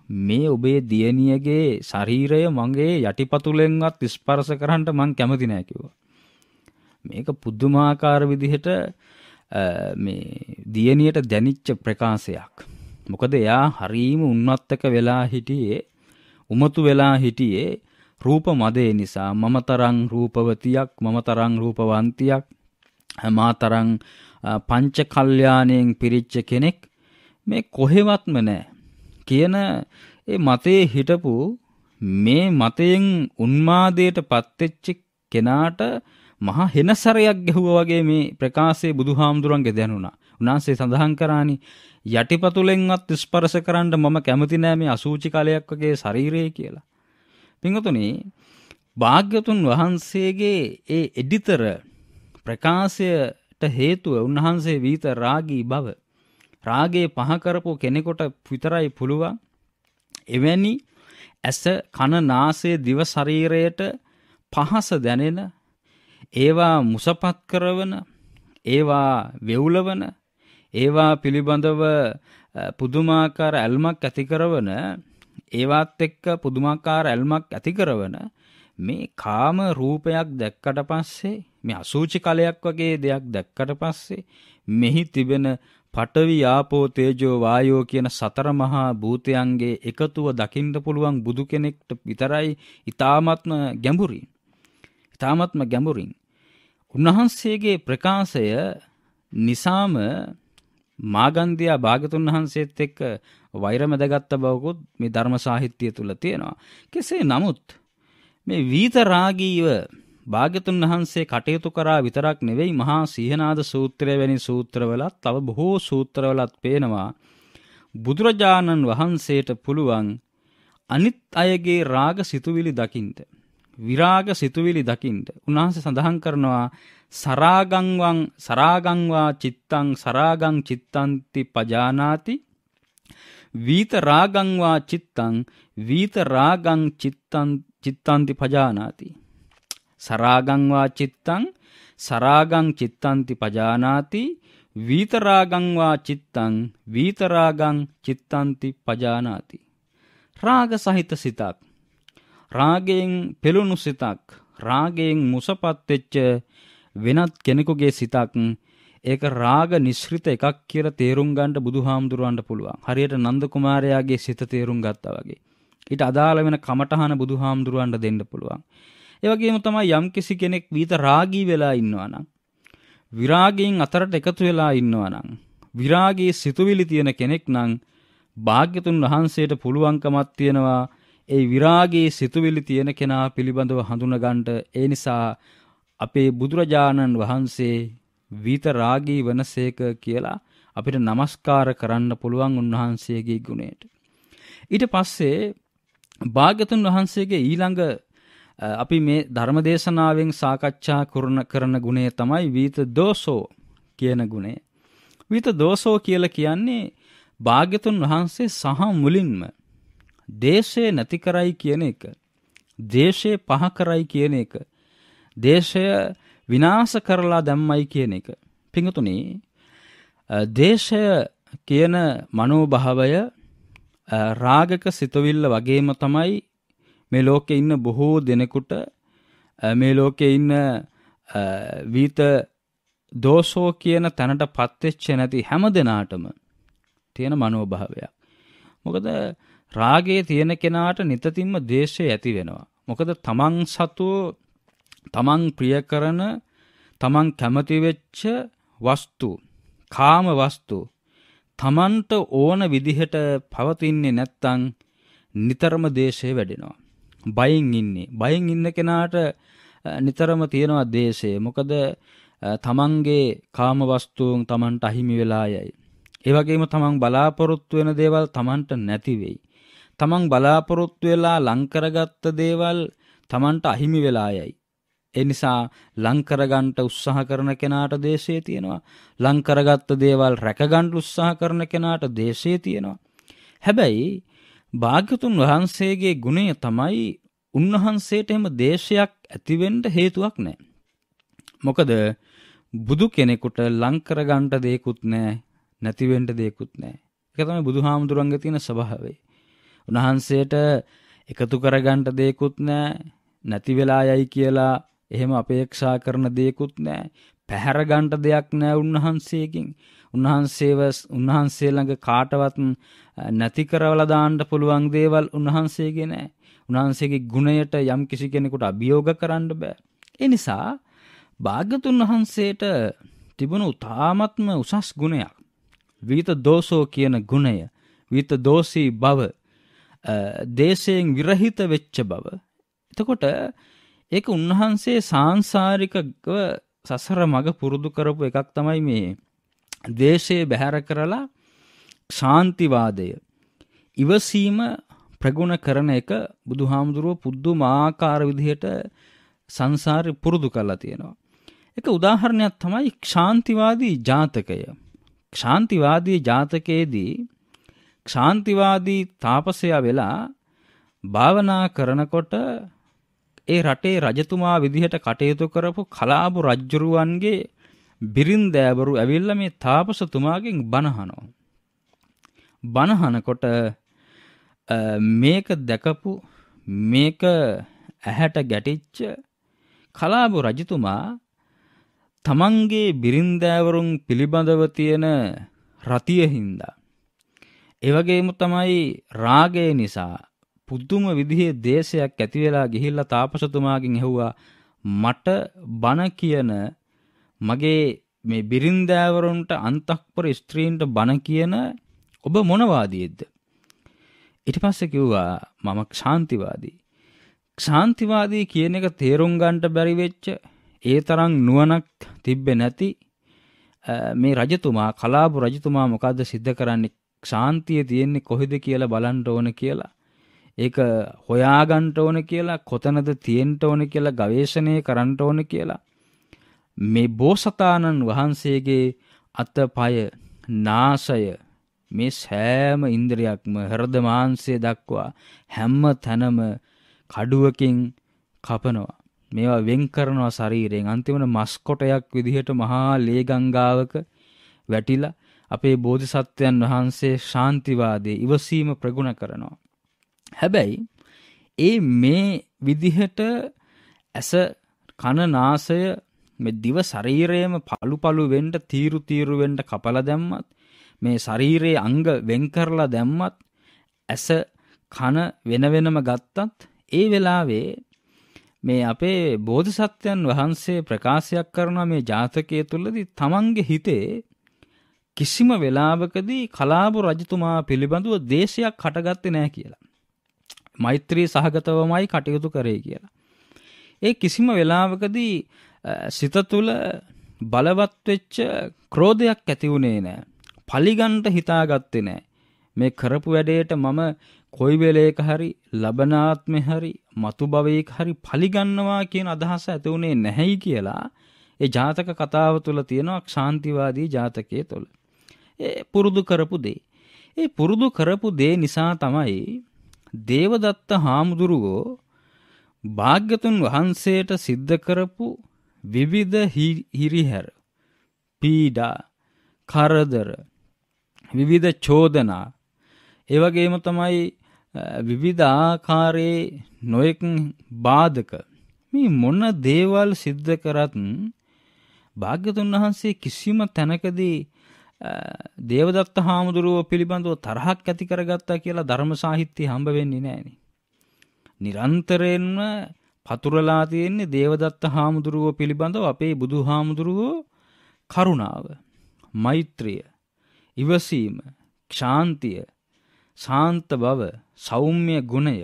මේ ඔබේ දියණියගේ ශරීරය මගේ යටිපතුලෙන්වත් ස්පර්ශ කරන්න මං කැමති නෑ කිව්වා. මේක පුදුමාකාර විදිහට මේ දියණියට දැනිච්ච ප්‍රකාශයක්. මොකද එයා හරීම උන්නත්තක වෙලා හිටියේ උමතු වෙලා හිටියේ රූප මදේ නිසා මම තරං රූපවතියක් මම තරං රූපවන්තියක් මා තරං පංච කල්යාණයෙන් පිරිච්ච කෙනෙක් මේ කොහෙවත්ම නෑ කියන ඒ මතයේ හිටපු මේ මතයෙන් උන්මාදයට පත්වෙච්ච කෙනාට මහා හෙනසරයක් ගැහුවා වගේ මේ ප්‍රකාශයේ බුදුහාමුදුරන්ගේ දැනුණා. උන්වහන්සේ සඳහන් කරානි යටිපතුලෙන්වත් ස්පර්ශ කරන්න මම කැමති නෑ මේ අසූචි කලයක් වගේ ශරීරය කියලා. පින්වතුනි, භාග්‍යතුන් වහන්සේගේ ඒ එඩිතර ප්‍රකාශයට හේතුව උන්වහන්සේ වීත රාගී බව රාගේ පහ කරපු කෙනෙකුට විතරයි පුළුවන් එවැනි ඇස කන නාසය දිව ශරීරයට පහස දැනෙන ඒවා මුසපත් කරවන ඒවා වෙවුලවන ඒවා පිළිබඳව පුදුමාකාර ඇල්මක් ඇති කරවන ඒවත් එක්ක පුදුමාකාර ඇල්මක් ඇති කරවන මේ කාම රූපයක් දැක්කට පස්සේ මේ අසූචි කලයක් වගේ දෙයක් දැක්කට පස්සේ මෙහි තිබෙන පඨවි ආපෝ තේජෝ වායෝ කියන සතර මහා භූතයන්ගේ එකතුව දකින්න පුළුවන් බුදු කෙනෙක්ට විතරයි ඊ타ත්ම ගැඹුරින් ඊ타ත්ම ගැඹුරින් උන්වහන්සේගේ ප්‍රකාශය නිසාම මාගන්ධයා භාගතුන් වහන්සේත් එක්ක වෛරමැදගත්ත බවකුත් මේ ධර්ම සාහිත්‍ය තුල තියෙනවා කෙසේ නමුත් මේ වීතරාගීව භාග්‍යතුන් වහන්සේ කටයුතු කරා විතරක් නෙවෙයි මහා සීහනාද සූත්‍රය වැනි සූත්‍රවලත් තව බොහෝ සූත්‍රවලත් පේනවා බුදුරජාණන් වහන්සේට පුළුවන් අනිත් අයගේ රාග සිතුවිලි දකින්ට විරාග සිතුවිලි දකින්ට උන්වහන්සේ සඳහන් කරනවා සරාගංවං සරාගංවා චිත්තං සරාගං චිත්තන්ති පජානාති වීත රාගංවා චිත්තං වීත රාගං චිත්තං චිත්තන්ති පජානාති සරාගං වා චිත්තං සරාගං චිත්තන්ති පජානාති වීතරාගං වා චිත්තං වීතරාගං චිත්තන්ති පජානාති රාග සහිත සිතක් රාගයෙන් පෙළුණු සිතක් රාගයෙන් මුසපත් වෙච්ච වෙනත් කෙනෙකුගේ සිතක් ඒක රාග නිශ්රිත එකක් කියලා තේරුම් ගන්න බුදුහාමුදුරන්ට පුළුවන්. හරියට නන්ද කුමාරයාගේ සිත තේරුම් ගත්තා වගේ. ඊට අදාළ වෙන කමඨහන බුදුහාමුදුරන්ට දෙන්න පුළුවන්. ඒවගේම තමයි යම් කිසි කෙනෙක් වීත රාගී වෙලා ඉන්නවා නම් විරාගයෙන් අතරට එකතු වෙලා ඉන්නවා නම් විරාගී සිතුවිලි තියෙන කෙනෙක් නම් භාග්‍යතුන් වහන්සේට පුළුවන්කමක් තියෙනවා ඒ විරාගී සිතුවිලි තියෙන කෙනා පිළිබඳව හඳුනගන්න ඒ නිසා අපේ බුදුරජාණන් වහන්සේ වීත රාගී වනසේක කියලා අපිට নমස්කාර කරන්න පුළුවන් උන්වහන්සේගේ ගුණයට ඊට පස්සේ භාග්‍යතුන් වහන්සේගේ ඊළඟ අපි මේ ධර්ම දේශනාවෙන් සාකච්ඡා කරන කරන ගුණය තමයි වීත දෝසෝ කියන ගුණය. වීත දෝසෝ කියලා කියන්නේ භාග්‍යතුන් වහන්සේ සහ මුලින්ම දේශය නැති කරයි කියන එක. දේශය පහ කරයි කියන එක. දේශය විනාශ කරලා දැම්මයි කියන එක. පිඟුතුනි දේශය කියන මනෝභාවය රාගක සිතවිල්ල වගේම තමයි මේ ලෝකේ ඉන්න බොහෝ දෙනෙකුට මේ ලෝකේ ඉන්න වීත දෝෂෝ කියන තැනට පත්වෙච්ච නැති හැම දෙනාටම තියෙන මනෝභාවයක්. මොකද රාගයේ තියෙන කෙනාට නිතතින්ම දේශය ඇති වෙනවා. මොකද තමන් සතු තමන් ප්‍රිය කරන තමන් කැමති වෙච්ච වස්තු කාම වස්තු තමන්ට ඕන විදිහට පවතින්නේ නැත්තම් නිතරම දේශය වැඩෙනවා. බයෙන් ඉන්නේ. බයෙන් ඉන්න කෙනාට නිතරම තියෙනවා දේශය. මොකද තමන්ගේ කාම වස්තුන් තමන්ට අහිමි වෙලා යයි. ඒ වගේම තමන් බලාපොරොත්තු වෙන දේවල් තමන්ට නැති වෙයි. තමන් බලාපොරොත්තු වෙලා ලං කරගත්ත දේවල් තමන්ට අහිමි වෙලා යයි. ඒ නිසා ලං කරගන්න උත්සාහ කරන කෙනාට දේශේ තියෙනවා. ලං කරගත්ත දේවල් රැකගන්න උත්සාහ කරන කෙනාට දේශේ තියෙනවා. හැබැයි භාග්‍යතුන් වහන්සේගේ ගුණය තමයි උන්වහන්සේට එහෙම දේශයක් ඇතිවෙන්න හේතුවක් නැහැ. මොකද බුදු කෙනෙකුට ලං කරගන්න දෙයක්වත් නැහැ, නැති වෙන්න දෙයක්වත් නැහැ. ඒක තමයි බුදුහාමුදුරන්ගේ තියෙන ස්වභාවය. උන්වහන්සේට එකතු කරගන්න දෙයක්වත් නැහැ, නැති වෙලා යයි කියලා එහෙම අපේක්ෂා කරන දෙයක්වත් නැහැ. පැහැර ගන්න දෙයක් නැහැ උන්වහන්සේගෙන්. උන්වහන්සේව උන්වහන්සේ ළඟ කාටවත් නැති කරවලා දාන්න පුළුවන් දේවල් උන්වහන්සේගේ නෑ. උන්වහන්සේගේ ගුණයට යම් කිසි කෙනෙකුට අභියෝග කරන්න බෑ. ඒ නිසා භාග්‍යතුන් වහන්සේට තිබුණු තාමත්ම උසස් ගුණයක් විත දෝසෝ කියන ගුණය විත දෝසී බව දේශයෙන් විරහිත වෙච්ච බව එතකොට ඒක උන්වහන්සේ සාංශාරිකව සසර මඟ පුරුදු කරපු එකක් තමයි මේ ද්වේෂය බැහැර කරලා ශාන්තිවාදය ඉවසීම ප්‍රගුණ කරන එක බුදුහාමුදුරුව පුදුමාකාර විදිහට සංසාරේ පුරුදු කරලා තියෙනවා. එක උදාහරණයක් තමයි ක්ෂාන්තිවාදී ජාතකය. ක්ෂාන්තිවාදී ජාතකයේදී ක්ෂාන්තිවාදී තාපසයා වෙලා භාවනා කරනකොට ඒ රටේ රජතුමා විදිහට කටයුතු කරපු කලාබු රජ්ජුරුවන්ගේ බිරින්දෑවරු ඇවිල්ලා මේ තාපසතුමාගෙන් බනහනවා. බනහනකොට මේක දැකපු මේක ඇහැට ගැටිච්ච කලාබු රජතුමා තමන්ගේ බිරින්දෑවරුන් පිළිබඳව තියෙන රතිය හින්දා ඒ වගේම තමයි රාගය නිසා පුදුම විදිහේ දේශයක් ඇති වෙලා ගිහිල්ලා තාපසතුමාගෙන් ඇහුවා මට බන කියන මගේ මේ බිරින්දෑවරුන්ට අන්තක්පර ස්ත්‍රීන්ට බණ කියන ඔබ මොනවාදීද්ද? ඊට පස්සේ කිව්වා මම ශාන්තිවාදී. ශාන්තිවාදී කියන එක තේරුම් ගන්නට බැරි වෙච්ච ඒ තරම් නුවණක් තිබ්බේ නැති මේ රජතුමා කලාබු රජතුමා මොකද්ද सिद्ध කරන්නේ ශාන්තිය තියෙන්නේ කොහෙද කියලා බලන්න ඕන කියලා ඒක හොයාගන්න ඕන කියලා කොතනද තියෙන්න ඕන කියලා ගවේෂණය කරන්න ඕන කියලා මේ බෝසතාණන් වහන්සේගේ අතපය නාසය මේ සෑම ඉන්ද්‍රියක්ම හෘද මාංශය දක්වා හැම තැනම කඩුවකින් කපනවා. මේවා වෙන් කරනවා ශරීරයෙන්. අන්තිමට මස් කොටයක් විදිහට මහා ලේ ගංගාවක වැටිලා අපේ බෝධිසත්වයන් වහන්සේ ශාන්තිවාදී ඉවසීම ප්‍රගුණ කරනවා. හැබැයි ඒ මේ විදිහට ඇස කන නාසය මේ දිව ශරීරයේම පළු පළු වෙන්න තීරු තීරු වෙන්න කපලා දැම්මත් මේ ශරීරයේ අංග වෙන් කරලා දැම්මත් ඇස කන වෙන වෙනම ගත්තත් ඒ වෙලාවේ මේ අපේ බෝධිසත්වයන් වහන්සේ ප්‍රකාශයක් කරන මේ ජාතකය තුළදී තමන්ගේ හිතේ කිසිම වෙලාවකදී කලාබු රජතුමා පිළිබඳව දේශයක් හටගත්තේ නැහැ කියලා. මෛත්‍රී සහගතවමයි කටයුතු කරේ කියලා. ඒ කිසිම වෙලාවකදී සිත තුළ බලවත් වෙච්ච ක්‍රෝධයක් ඇති වුණේ නෑ. පලිගන්ට හිතාගත්තේ නෑ. මේ කරපු වැඩේට මම කොයි වෙලේක හරි ලබනාත්මෙ හරි මතු භවයක හරි පලිගන්නවා කියන අදහස ඇති වුණේ නැහැයි කියලා ඒ ජාතක කතාව තුළ තියෙනවා ක්ෂාන්තිවාදී ජාතකයේ තුළ. ඒ පුරුදු කරපු දේ. ඒ පුරුදු කරපු දේ නිසා තමයි දේවදත්ත හාමුදුරුවෝ භාග්‍යතුන් වහන්සේට සිද්ධ කරපු විවිධ හිරිහැර පීඩා කරදර විවිධ චෝදනා ඒවගේම තමයි විවිධ ආකාරයේ නොයෙක් බාධක මේ මොන දේවල් සිද්ධ කරත් භාග්‍යතුන් වහන්සේ කිසිම තැනකදී දේවදත්ත හාමුදුරුව පිළිබඳව තරහක් ඇති කරගත්තා කියලා ධර්ම සාහිත්‍යය හම්බ වෙන්නේ නැහැ නේ. නිරන්තරයෙන්ම පතුරලා තියෙන්නේ දේවදත්ත හාමුදුරුව පිළිබඳව අපේ බුදුහාමුදුරුව කරුණාව, මෛත්‍රිය, ඉවසීම, ශාන්තිය, සාන්ත බව, සෞම්‍ය ගුණය.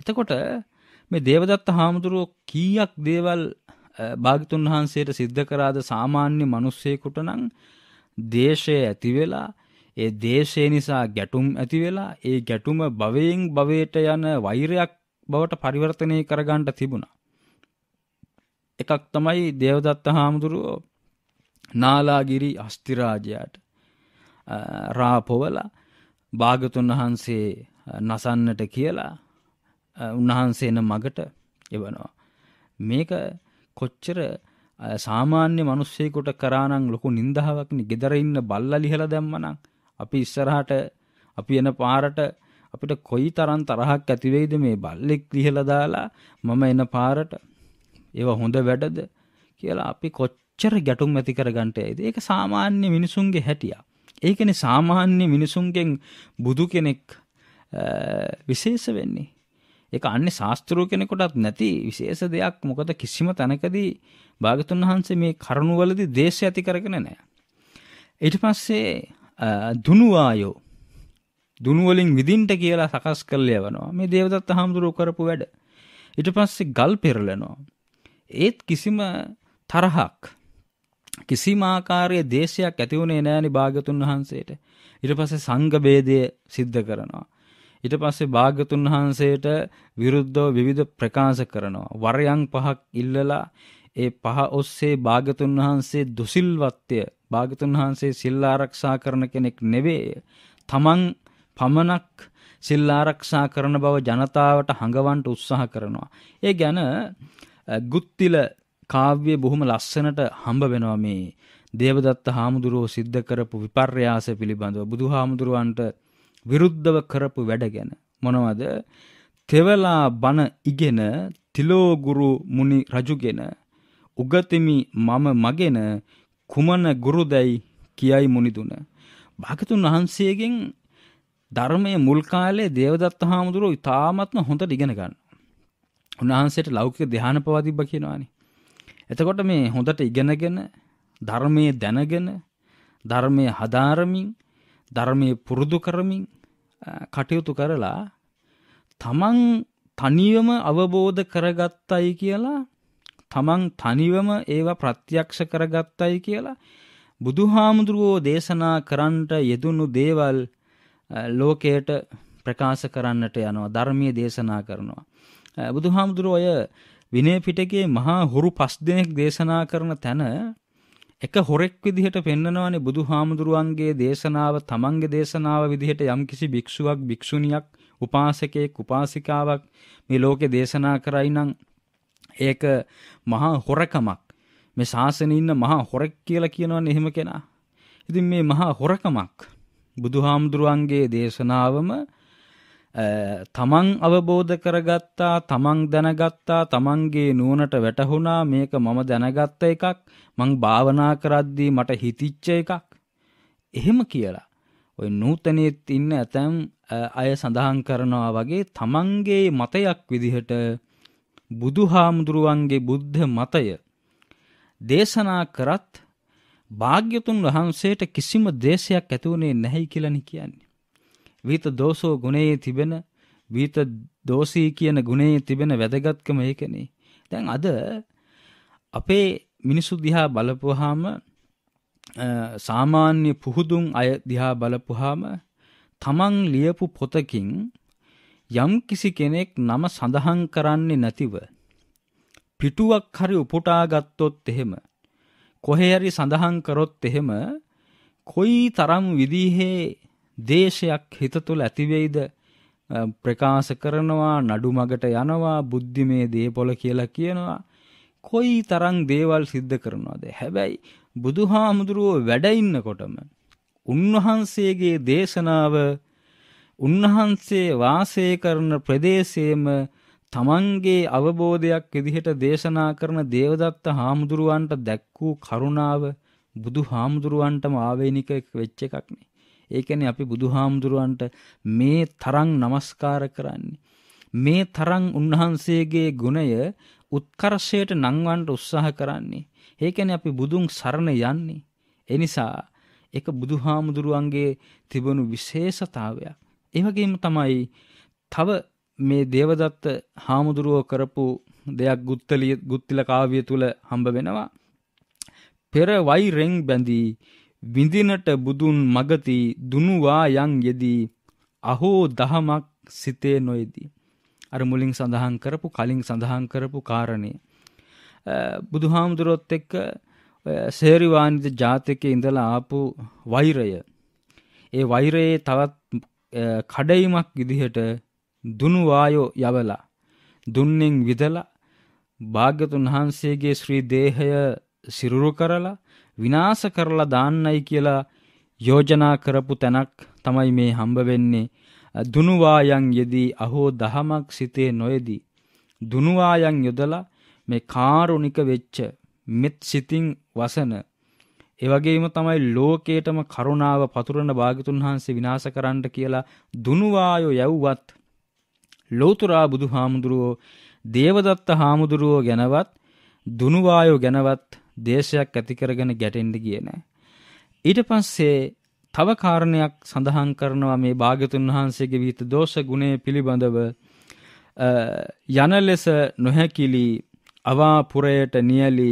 එතකොට මේ දේවදත්ත හාමුදුරුව කීයක් දේවල් භාගතුන් වහන්සේට සිද්ධ කරාද සාමාන්‍ය මිනිස්සෙකුට නම් දේශය ඇති වෙලා ඒ දේශය නිසා ගැටුම් ඇති වෙලා ඒ ගැටුම භවයෙන් භවයට යන වෛරයක් බවට පරිවර්තනය කරගන්නට තිබුණා. එකක් තමයි දේවදත්ත හාමුදුරුවෝ නාලාගිරි අස්තිරාජයාට රාපොවල භාගතුන් වහන්සේ නසන්නට කියලා උන්වහන්සේන මගට එවනවා. මේක කොච්චර සාමාන්‍ය මිනිස්සෙකුට කරානම් ලොකු නින්දාවක්නේ. gedara ඉන්න බල්ලා ලිහලා දැම්මනම් අපි ඉස්සරහට අපි එන පාරට අපිට කොයි තරම් තරහක් ඇති වෙයිද මේ බල්ලෙක් ලිහලා දාලා මම එන පාරට ඒව හොඳ වැඩද කියලා අපි කොච්චර ගැටුම් ඇති කරගන්න ඇයිද ඒක සාමාන්‍ය මිනිසුන්ගේ හැටියා ඒකනේ සාමාන්‍ය මිනිසුන්ගෙන් බුදු කෙනෙක් විශේෂ වෙන්නේ ඒක අන්නේ ශාස්ත්‍රෝ කෙනෙකුටත් නැති විශේෂ දෙයක් මොකද කිසිම තැනකදී භාගතුන් වහන්සේ මේ කරුණවලදී දේශය ඇති කරගෙන නැහැ ඊට පස්සේ දුනුවායෝ දුනුවලින් විදින්ට කියලා සකස් කළ යවනවා මේ දේවදත්ත හාමුදුරුව කරපු වැඩ ඊට පස්සේ ගල් පෙරලනවා ඒත් කිසිම තරහක් කිසිම ආකාරයේ දේශයක් ඇති වුණේ නැණි භාග්‍යතුන් වහන්සේට ඊට පස්සේ සංඝ ભેදය සිද්ධ කරනවා ඊට පස්සේ භාග්‍යතුන් වහන්සේට විරුද්ධව විවිධ ප්‍රකාශ කරනවා වරයන් පහක් ඉල්ලලා ඒ පහ ඔස්සේ භාග්‍යතුන් වහන්සේ දුසිල්වත්ය භාග්‍යතුන් වහන්සේ සිල් ආරක්ෂා කරන කෙනෙක් නෙවෙයි තමන් පමණක් සිල් ආරක්ෂා කරන බව ජනතාවට හඟවන්න උත්සාහ කරනවා. ඒ ගැන ගුත්තිල කාව්‍ය බොහොම ලස්සනට හම්බ වෙනවා මේ දේවදත්ත හාමුදුරුව සිද්ධ කරපු විපර්යාස පිළිබඳව බුදුහාමුදුරුවන්ට විරුද්ධව කරපු වැඩ ගැන මොනවද? තෙවලා බණ ඉගෙන තිලෝගුරු මුනි රජුගෙන උගතිමි මම මගෙන කුමන ගුරුදැයි කියයි මුනිදුන. භාගතුන් වහන්සේගෙන් ධර්මයේ මුල් කාලේ දේවදත්ත හාමුදුරුවෝ ඉතාමත්ම හොඳට ඉගෙන ගන්න. උන්වහන්සේට ලෞකික ධ්‍යාන පවතිබ්බ කියනවානේ. එතකොට මේ හොඳට ඉගෙනගෙන ධර්මයේ දැනගෙන ධර්මයේ හදාරමින් ධර්මයේ පුරුදු කරමින් කටයුතු කරලා තමන් තනියම අවබෝධ කරගත්තයි කියලා තමන් තනිවම ඒවා ප්‍රත්‍යක්ෂ කරගත්තයි කියලා බුදුහාමුදුරුවෝ දේශනා කරන්නට යෙදුණු දේවල් ලෝකයට ප්‍රකාශ කරන්නට යනවා ධර්මීය දේශනා කරනවා බුදුහාමුදුරුව ඔය විනය පිටකේ මහා හොරු පස් දෙනෙක් දේශනා කරන තැන එක හොරෙක් විදිහට පෙන්නනවානේ බුදුහාමුදුරුවන්ගේ දේශනාව තමන්ගේ දේශනාව විදිහට යම්කිසි භික්ෂුවක් භික්ෂුණියක් උපාසකයෙක් උපාසිකාවක් මේ ලෝකේ දේශනා කරයි නම් ඒක මහා හොරකමක් මේ ශාසනයේ ඉන්න මහා හොරෙක් කියලා කියනවනේ එහෙම කෙනා. ඉතින් මේ මහා හොරකමක් බුදුහාමුදුරුවන්ගේ දේශනාවම තමන් අවබෝධ කරගත්තා තමන් දැනගත්තා තමන්ගේ නුවණට වැටහුණා මේක මම දැනගත්ත එකක් මං භාවනා කරද්දී මට හිතිච්ච එකක් එහෙම කියලා ওই නූතනෙත් ඉන්න ඇතැම් අය සඳහන් කරනවා වගේ තමන්ගේ මතයක් විදිහට බුදුහාමුදුරුවන්ගේ බුද්ධ මතය දේශනා කරත් භාග්‍යතුන් වහන්සේට කිසිම දේශයක් ඇතිවුණේ නැහැයි කියලනි කියන්නේ. වීත දෝසෝ ගුණයේ තිබෙන වීත දෝසී කියන ගුණයේ තිබෙන වැදගත්කම ඒකනේ. දැන් අද අපේ මිනිසු දිහා බලපුවාම සාමාන්‍ය පුහුදුන් අය දිහා බලපුවාම තමන් ලියපු පොතකින් යම් කිසි කෙනෙක් නම සඳහන් කරන්නේ නැතිව පිටුවක් හරි උපුටා ගත්තොත් එහෙම කොහේ හරි සඳහන් කරොත් එහෙම කොයි තරම් විදිහේ දේශයක් හිත තුළ ඇති වෙයිද ප්‍රකාශ කරනවා නඩු මගට යනවා බුද්ධිමේ දේපොළ කියලා කියනවා කොයි තරම් දේවල් සිද්ධ කරනවාද හැබැයි බුදුහාමුදුරුව වැඩ ඉන්නකොටම උන්වහන්සේගේ දේශනාව උන්වහන්සේ වාසය කරන ප්‍රදේශයේම තමන්ගේ අවබෝධයක් විදිහට දේශනා කරන දේවදත්ත හාමුදුරුවන්ට දැක්කූ කරුණාව බුදු හාමුදුරුවන්ටම ආවේනික වෙච්ච එකක් නේ. ඒ කියන්නේ අපි බුදු හාමුදුරුවන්ට මේ තරම් নমස්කාර කරන්නේ. මේ තරම් උන්වහන්සේගේ ගුණය උත්කර්ෂයට නංවන්න උත්සාහ කරන්නේ. ඒ කියන්නේ අපි බුදුන් සරණ යන්නේ. ඒ නිසා ඒක බුදු හාමුදුරුවන්ගේ තිබුණු විශේෂතාවයක්. ඒ වගේම තමයි තව මේ දේවදත්ත හාමුදුරුවෝ කරපු දෙයක් ගුත්තලිය ගුත්තිල කාව්‍ය තුල හම්බ වෙනවා. පෙර වෛරෙන් බැඳී විඳිනට බුදුන් මගති දුනුවා යන් යෙදී අහෝ දහමක් සිතේ නොයේදී. අර මුලින් සඳහන් කරපු කලින් සඳහන් කරපු කාරණේ. බුදුහාමුදුරුවොත් එක්ක සේරිවානිද ජාතකයේ ඉඳලා ආපු වෛරය. ඒ වෛරයේ තවත් කඩයිමක් විදිහට දුනු වායෝ යවලා දුන්නෙන් විදලා භාග්‍යතුන් වහන්සේගේ ශ්‍රී දේහය සිරුරු කරලා විනාශ කරලා දාන්නයි කියලා යෝජනා කරපු තැනක් තමයි මේ හම්බ වෙන්නේ දුනුවායන් යෙදී අහෝ දහමක් සිතේ නොයේදී දුනුවායන් යොදලා මේ කාරුණික වෙච්ච මෙත් සිතින් වසන ඒ වගේම තමයි ලෝකේටම කරුණාව පතුරන භාගතුන් වහන්සේ විනාශ කරන්න කියලා දුනුවායෝ යව්වත් ලෝතුරා බුදු හාමුදුරුවෝ දේවදත්ත හාමුදුරුවෝ ගැනවත් දුනුවායෝ ගැනවත් දේශයක් ඇති කරගෙන ගැටෙන්න ගියේ නැහැ. ඊට පස්සේ තව කාරණයක් සඳහන් කරනවා මේ භාග්‍යතුන් වහන්සේගේ විහිිත දෝෂ ගුණය පිළිබඳව යන ලෙස නොහැකිලි අවා පුරයට නියලි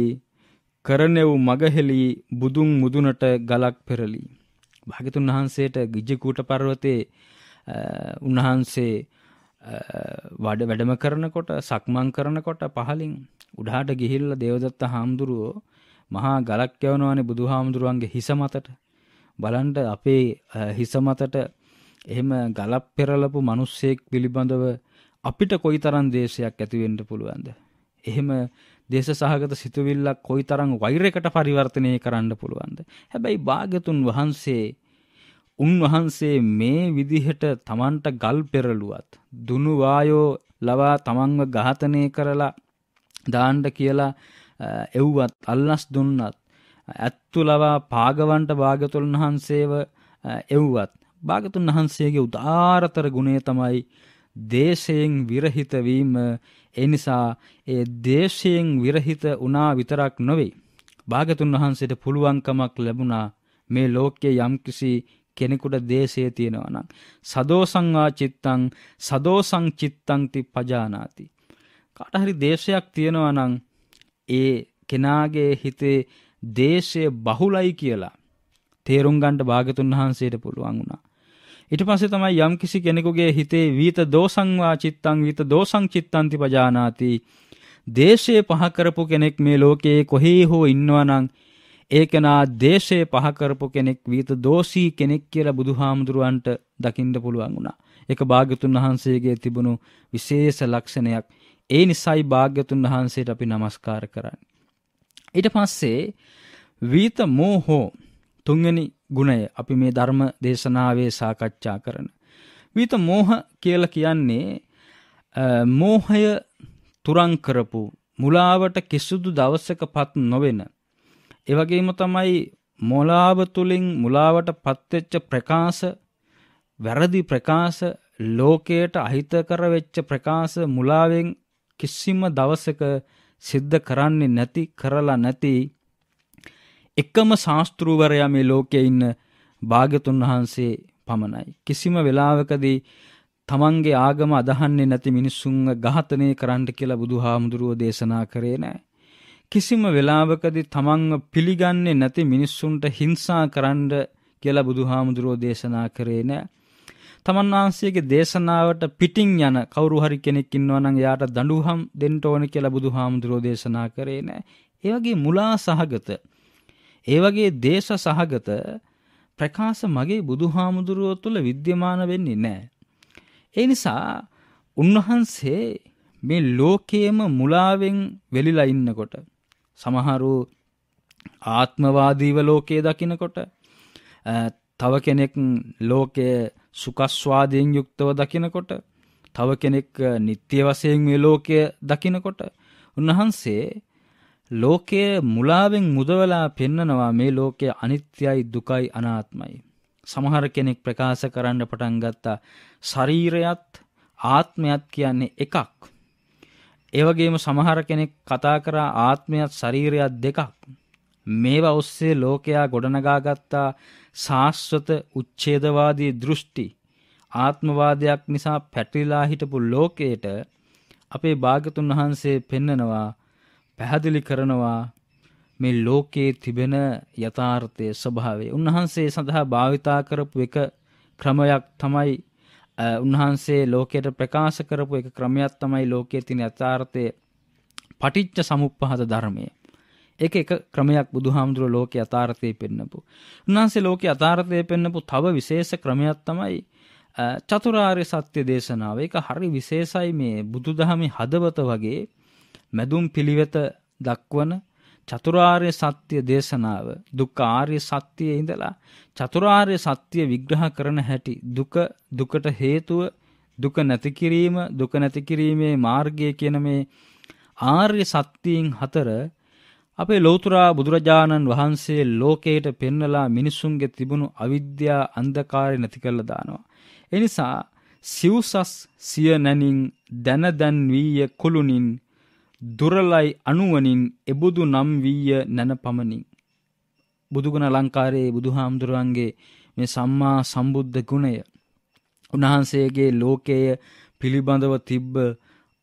කරනෙව් මගහෙලි බුදුන් මුදුනට ගලක් පෙරලි. භාග්‍යතුන් වහන්සේට ගිජ්ජකූට පර්වතේ උන්වහන්සේ වඩ වැඩම කරනකොට සක්මන් කරනකොට පහලින් උඩහාට ගිහිල්ල දේවදත්ත හාමුදුරුවෝ මහා ගලක් යවනවානේ බුදු හාමුදුරුවන්ගේ හිස මතට බලන්ට අපේ හිස මතට එහෙම ගලක් පෙරලපු මිනිස්සෙක් පිළිබඳව අපිට කොයිතරම් දේශයක් ඇති වෙන්න පුළුවන්ද එහෙම දේශ සහගත සිතුවිල්ලක් කොයිතරම් වෛරයකට පරිවර්තනය කරන්න පුළුවන්ද හැබැයි භාග්‍යතුන් වහන්සේ උන්වහන්සේ මේ විදිහට තමන්ට ගල් පෙරලුවත් දුනු වායෝ ලවා තමන්ව ඝාතනය කරලා දාන්න කියලා එව්වත් අල්ලස් දුන්නත් ඇත්තු ලවා පාගවන්ට භාගතුන් වහන්සේව එව්වත් භාගතුන් වහන්සේගේ උදාාරතර ගුණය තමයි දේශයෙන් විරහිත වීම ඒ නිසා ඒ දේශයෙන් විරහිත වුණා විතරක් නොවේ භාගතුන් වහන්සේට පුළුවන්කමක් ලැබුණා මේ ලෝකයේ යම්කිසි කෙනෙකුට දේශය තියෙනවා නම් සදෝසං ආචිත්තං සදෝසං චිත්තං ති පජානාති කාට හරි දේශයක් තියෙනවා නම් ඒ කෙනාගේ හිතේ දේශය බහුලයි කියලා තේරුම් ගන්නට භාගතුන් වහන්සේට පුළුවන් වුණා ඊට පස්සේ තමයි යම්කිසි කෙනෙකුගේ හිතේ වීත දෝසං වාචිත්තං වීත දෝසං චිත්තන්ති පජානාති දේශය පහ කරපු කෙනෙක් මේ ලෝකයේ කොහේ හෝ ඉන්නවා නම් ඒකෙනා දේශේ පහ කරපු කෙනෙක් වීත දෝෂී කෙනෙක් කියලා බුදුහාමුදුරුවන්ට දකින්න පුළුවන් වුණා. ඒක භාග්‍යතුන් වහන්සේගේ තිබුණු විශේෂ ලක්ෂණයක්. ඒ නිසයි භාග්‍යතුන් වහන්සේට අපි নমස්කාර කරන්නේ. ඊට පස්සේ වීත මෝහෝ තුන්වෙනි ගුණය අපි මේ ධර්ම දේශනාවේ සාකච්ඡා කරන. විත මෝහ කියලා කියන්නේ මෝහය තුරන් කරපු මුලාවට කිසිදු දවසකපත් නොවන ඒ වගේම තමයි මොලාව තුලින් මුලාවට පත්වෙච්ච ප්‍රකාශ වැරදි ප්‍රකාශ ලෝකයට අහිතකර වෙච්ච ප්‍රකාශ මුලාවෙන් කිසිම දවසක සිද්ධ කරන්නේ නැති කරලා නැති එකම ශාස්ත්‍රූවරයා මේ ලෝකේ ඉන්න භාග්‍යතුන් වහන්සේ පමණයි. කිසිම වෙලාවකදී තමන්ගේ ආගම අදහන්නේ නැති මිනිස්සුන්ව ඝාතනය කරන්න කියලා බුදුහාමුදුරුව දේශනා කරේ නැහැ. කිසිම වෙලාවකදී තමන්ව පිළිගන්නේ නැති මිනිස්සුන්ට හිංසා කරන්න කියලා බුදුහාමුදුරෝ දේශනා කරේ නෑ. තමන් වහන්සේගේ දේශනාවට පිටින් යන කවුරු හරි කෙනෙක් ඉන්නවා නම් එයාට දඬුවම් දෙන්න ඕන කියලා බුදුහාමුදුරෝ දේශනා කරේ නෑ. ඒ වගේ මුලා සහගත ඒ වගේ දේශ සහගත ප්‍රකාශ මගේ බුදුහාමුදුරුව තුළ විද්‍යමාන වෙන්නේ නැහැ. ඒ නිසා උන්වහන්සේ මේ ලෝකයේම මුලාවෙන් වෙලිලා ඉන්නකොට සමහරු ආත්මවාදීව ලෝකයේ දකිනකොට තව කෙනෙක් ලෝකය සුකස්වාදයෙන් යුක්තව දකිනකොට තව කෙනෙක් නිත්‍ය වශයෙන් මේ ලෝකය දකිනකොට උන්වහන්සේ ලෝකයේ මුලාවෙන් මුදවලා පෙන්නනවා මේ ලෝකය අනිත්‍යයි දුකයි අනාත්මයි. සමහර කෙනෙක් ප්‍රකාශ කරන්න පටන් ගත්තා ශරීරයත් ආත්මයත් කියන්නේ එකක්. ඒ වගේම සමහර කෙනෙක් කතා කරා ආත්මයත් ශරීරයත් දෙකක්. මේවා ඔස්සේ ලෝකයා ගොඩනගාගත්තා ශාස්වත උච්ඡේදවාදී දෘෂ්ටි ආත්මවාදයක් නිසා පැටලිලා හිටපු ලෝකයට අපේ භාගතුන් වහන්සේ පෙන්නනවා පැහැදිලි කරනවා මේ ලෝකයේ තිබෙන යථාර්ථයේ ස්වභාවය. උන්වහන්සේ සඳහා භාවිතා කරපු එක ක්‍රමයක් තමයි උන්වහන්සේ ලෝකයට ප්‍රකාශ කරපු එක ක්‍රමයක් තමයි ලෝකයේ තියෙන යථාර්ථයේ පටිච්ච සමුප්පහත ධර්මය. ඒක එක ක්‍රමයක් බුදුහාමුදුරුවෝ ලෝකයේ යථාර්ථය පෙන්නපු. උන්වහන්සේ ලෝකයේ යථාර්ථය පෙන්නපු තව විශේෂ ක්‍රමයක් තමයි චතුරාර්ය සත්‍ය දේශනාව. ඒක හරි විශේෂයි මේ බුදුදහමේ හදවත වගේ මැදුම් පිළිවෙත දක්වන චතුරාර්ය සත්‍ය දේශනාව දුක්ඛ ආර්ය සත්‍යයේ ඉඳලා චතුරාර්ය සත්‍ය විග්‍රහ කරන හැටි දුක දුකට හේතුව දුක නැති කිරීම දුක නැති කිරීමේ මාර්ගය කියන මේ ආර්ය සත්‍යයෙන් හතර අපේ ලෞතුරා බුදුරජාණන් වහන්සේ ලෝකයට පෙන්නලා මිනිසුන්ගේ තිබුණු අවිද්‍යා අන්ධකාරය නැති කරලා දානවා. ඒ නිසා සිව්සස් සිය නැනින් දැන දැන් වීය කුළුණින් දුරලයි අනුවනින් එබුදු නම් වීය නැන පමණින් බුදුගුණ ලංකාරයේ බුදුහාමුදුරුවන්ගේ මේ සම්මා සම්බුද්ධ ගුණය උන්වහන්සේගේ ලෝකයේ පිළිබඳව තිබ්බ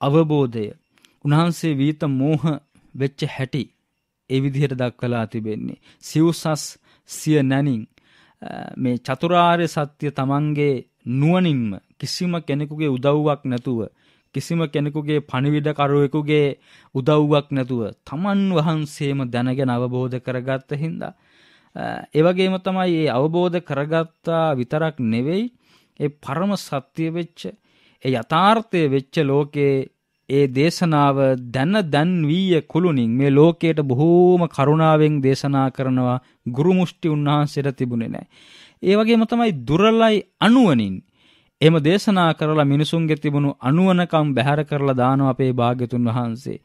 අවබෝධය උන්වහන්සේ වීත මෝහ වෙච්ච හැටි ඒ විදිහට දක්වලා තිබෙන්නේ සිව්සස් සිය නැනින් මේ චතුරාර්ය සත්‍ය තමන්ගේ නුවණින්ම කිසිම කෙනෙකුගේ උදව්වක් නැතුව කිසිම කෙනෙකුගේ පණිවිඩකරුවෙකුගේ උදව්වක් නැතුව තමන් වහන්සේම දැනගෙන අවබෝධ කරගත්ත හින්දා ඒ වගේම තමයි ඒ අවබෝධ කරගත්තා විතරක් නෙවෙයි ඒ පරම සත්‍ය වෙච්ච ඒ යථාර්ථය වෙච්ච ලෝකේ ඒ දේශනාව දැන දැන් වීය කුළුණින් මේ ලෝකයට බොහෝම කරුණාවෙන් දේශනා කරනවා ගුරු මුෂ්ටි උන්වහන්සේට තිබුණේ නැහැ. ඒ වගේම තමයි දුරලයි අනුවණින් එහෙම දේශනා කරලා මිනිසුන්ගේ තිබුණු අනුවණකම් බැහැර කරලා දානවා අපේ භාග්‍යතුන් වහන්සේ.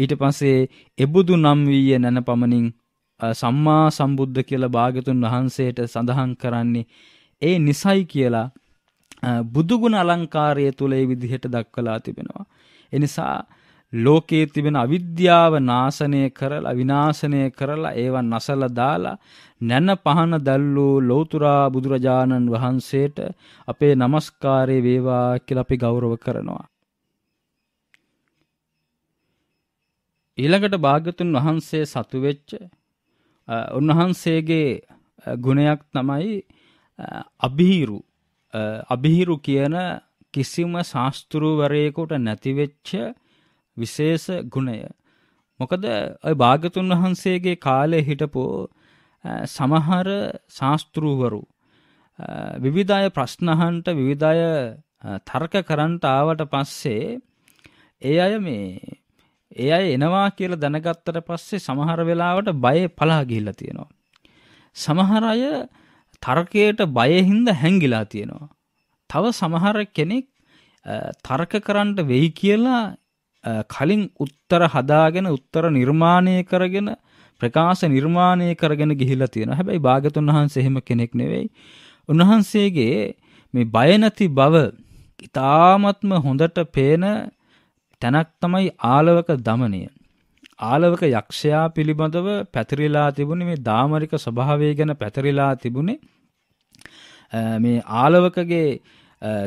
ඊට පස්සේ එබුදු නම් වීය නැන පමණින් සම්මා සම්බුද්ධ කියලා භාග්‍යතුන් වහන්සේට සඳහන් කරන්නේ ඒ නිසයි කියලා බුදුගුණ අලංකාරය තුළ ඒ විදිහට දක්වලා තිබෙනවා. එනිසා ලෝකයේ තිබෙන අවිද්‍යාව නාශනය කරලා විනාශනය කරලා ඒව නසල දාලා නැන පහන දැල්ලූ ලෞතුරා බුදුරජාණන් වහන්සේට අපේ নমස්කාරය වේවා කියලා අපි ගෞරව කරනවා. ඊළඟට භාග්‍යතුන් වහන්සේ සතු වෙච්ච උන්වහන්සේගේ ගුණයක් තමයි අභීරු අභීරු කියන කිසිම ශාස්ත්‍රූවරයෙකුට නැති වෙච්ච විශේෂ ගුණය. මොකද ඔය භාගතුන් වහන්සේගේ කාලේ හිටපෝ සමහර ශාස්තෘවරු විවිධාය ප්‍රශ්නහන්ට විවිධාය තර්ක කරන්ට ආවට පස්සේ ඒ අය මේ ඒ අය එනවා කියලා දැනගත්තට පස්සේ සමහර වෙලාවට බය පලා ගිහිල්ලා තියෙනවා. සමහර අය තර්කයට බයෙහිඳ හැංගිලා තියෙනවා. තව සමහර කෙනෙක් තර්ක කරන්න වෙයි කියලා කලින් උත්තර හදාගෙන උත්තර නිර්මාණය කරගෙන ප්‍රකාශ නිර්මාණය කරගෙන ගිහිලා තියෙනවා. හැබැයි භාගතුන් වහන්සේ එහෙම කෙනෙක් නෙවෙයි. උන්වහන්සේගේ මේ බය නැති බව ඊ타ත්ම හොඳට පේන තැනක් තමයි ආලවක দমনය. ආලවක යක්ෂයා පිළිබඳව පැතිරිලා තිබුණේ මේ දාමරික ස්වභාවය ගැන පැතිරිලා තිබුණේ මේ ආලවකගේ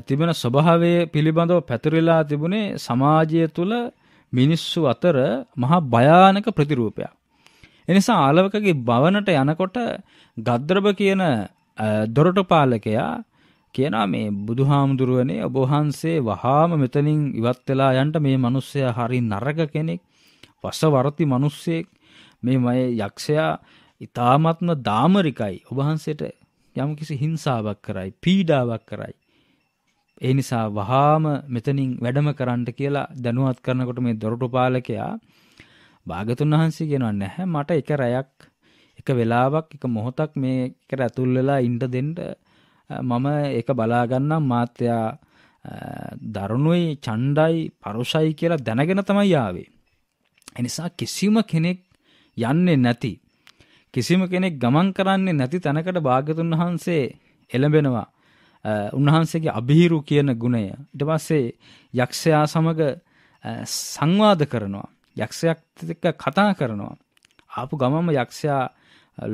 තිබෙන ස්වභාවය පිළිබඳව පැතිරලා තිබුණේ සමාජය තුළ මිනිස්සු අතර මහා භයානක ප්‍රතිරූපයක්. එනිසා ආලවකගේ භවනට යනකොට ගද්දරබ කියන දොරටුපාලකයා කියනවා මේ බුදුහාමුදුරුවනේ ඔබ වහන්සේ වහාම මෙතනින් ඉවත් වෙලා යන්න මේ මිනිස්සයා හරි නරක කෙනෙක් වසවර්ති මිනිස්සෙක් මේ මය යක්ෂයා ඊ타මත්ම දාමරිකයි ඔබ වහන්සේට යම්කිසි හිංසාවක් කරයි පීඩාවක් කරයි ඒ නිසා වහාම මෙතනින් වැඩම කරන්න කියලා දැනුවත් කරනකොට මේ දොරටු පාලකයා භාගතුන් වහන්සේ කියනවා නැහැ මට එක රැයක් එක වෙලාවක් එක මොහොතක් මේකට ඇතුල් වෙලා ඉන්න දෙන්න මම ඒක බලා ගන්නම් මාත්‍යා දරුණුයි ඡණ්ඩයි පරුෂයි කියලා දැනගෙන තමයි ආවේ. ඒ නිසා කිසිම කෙනෙක් යන්නේ නැති කිසිම කෙනෙක් ගමන් කරන්නේ නැති තැනකට භාග්‍යතුන් වහන්සේ එළඹෙනවා. උන්වහන්සේගේ අභිහිරු කියන ගුණය ඊට පස්සේ යක්ෂයා සමග සංවාද කරනවා යක්ෂයක් එක්ක කතා කරනවා ආපු ගමම යක්ෂයා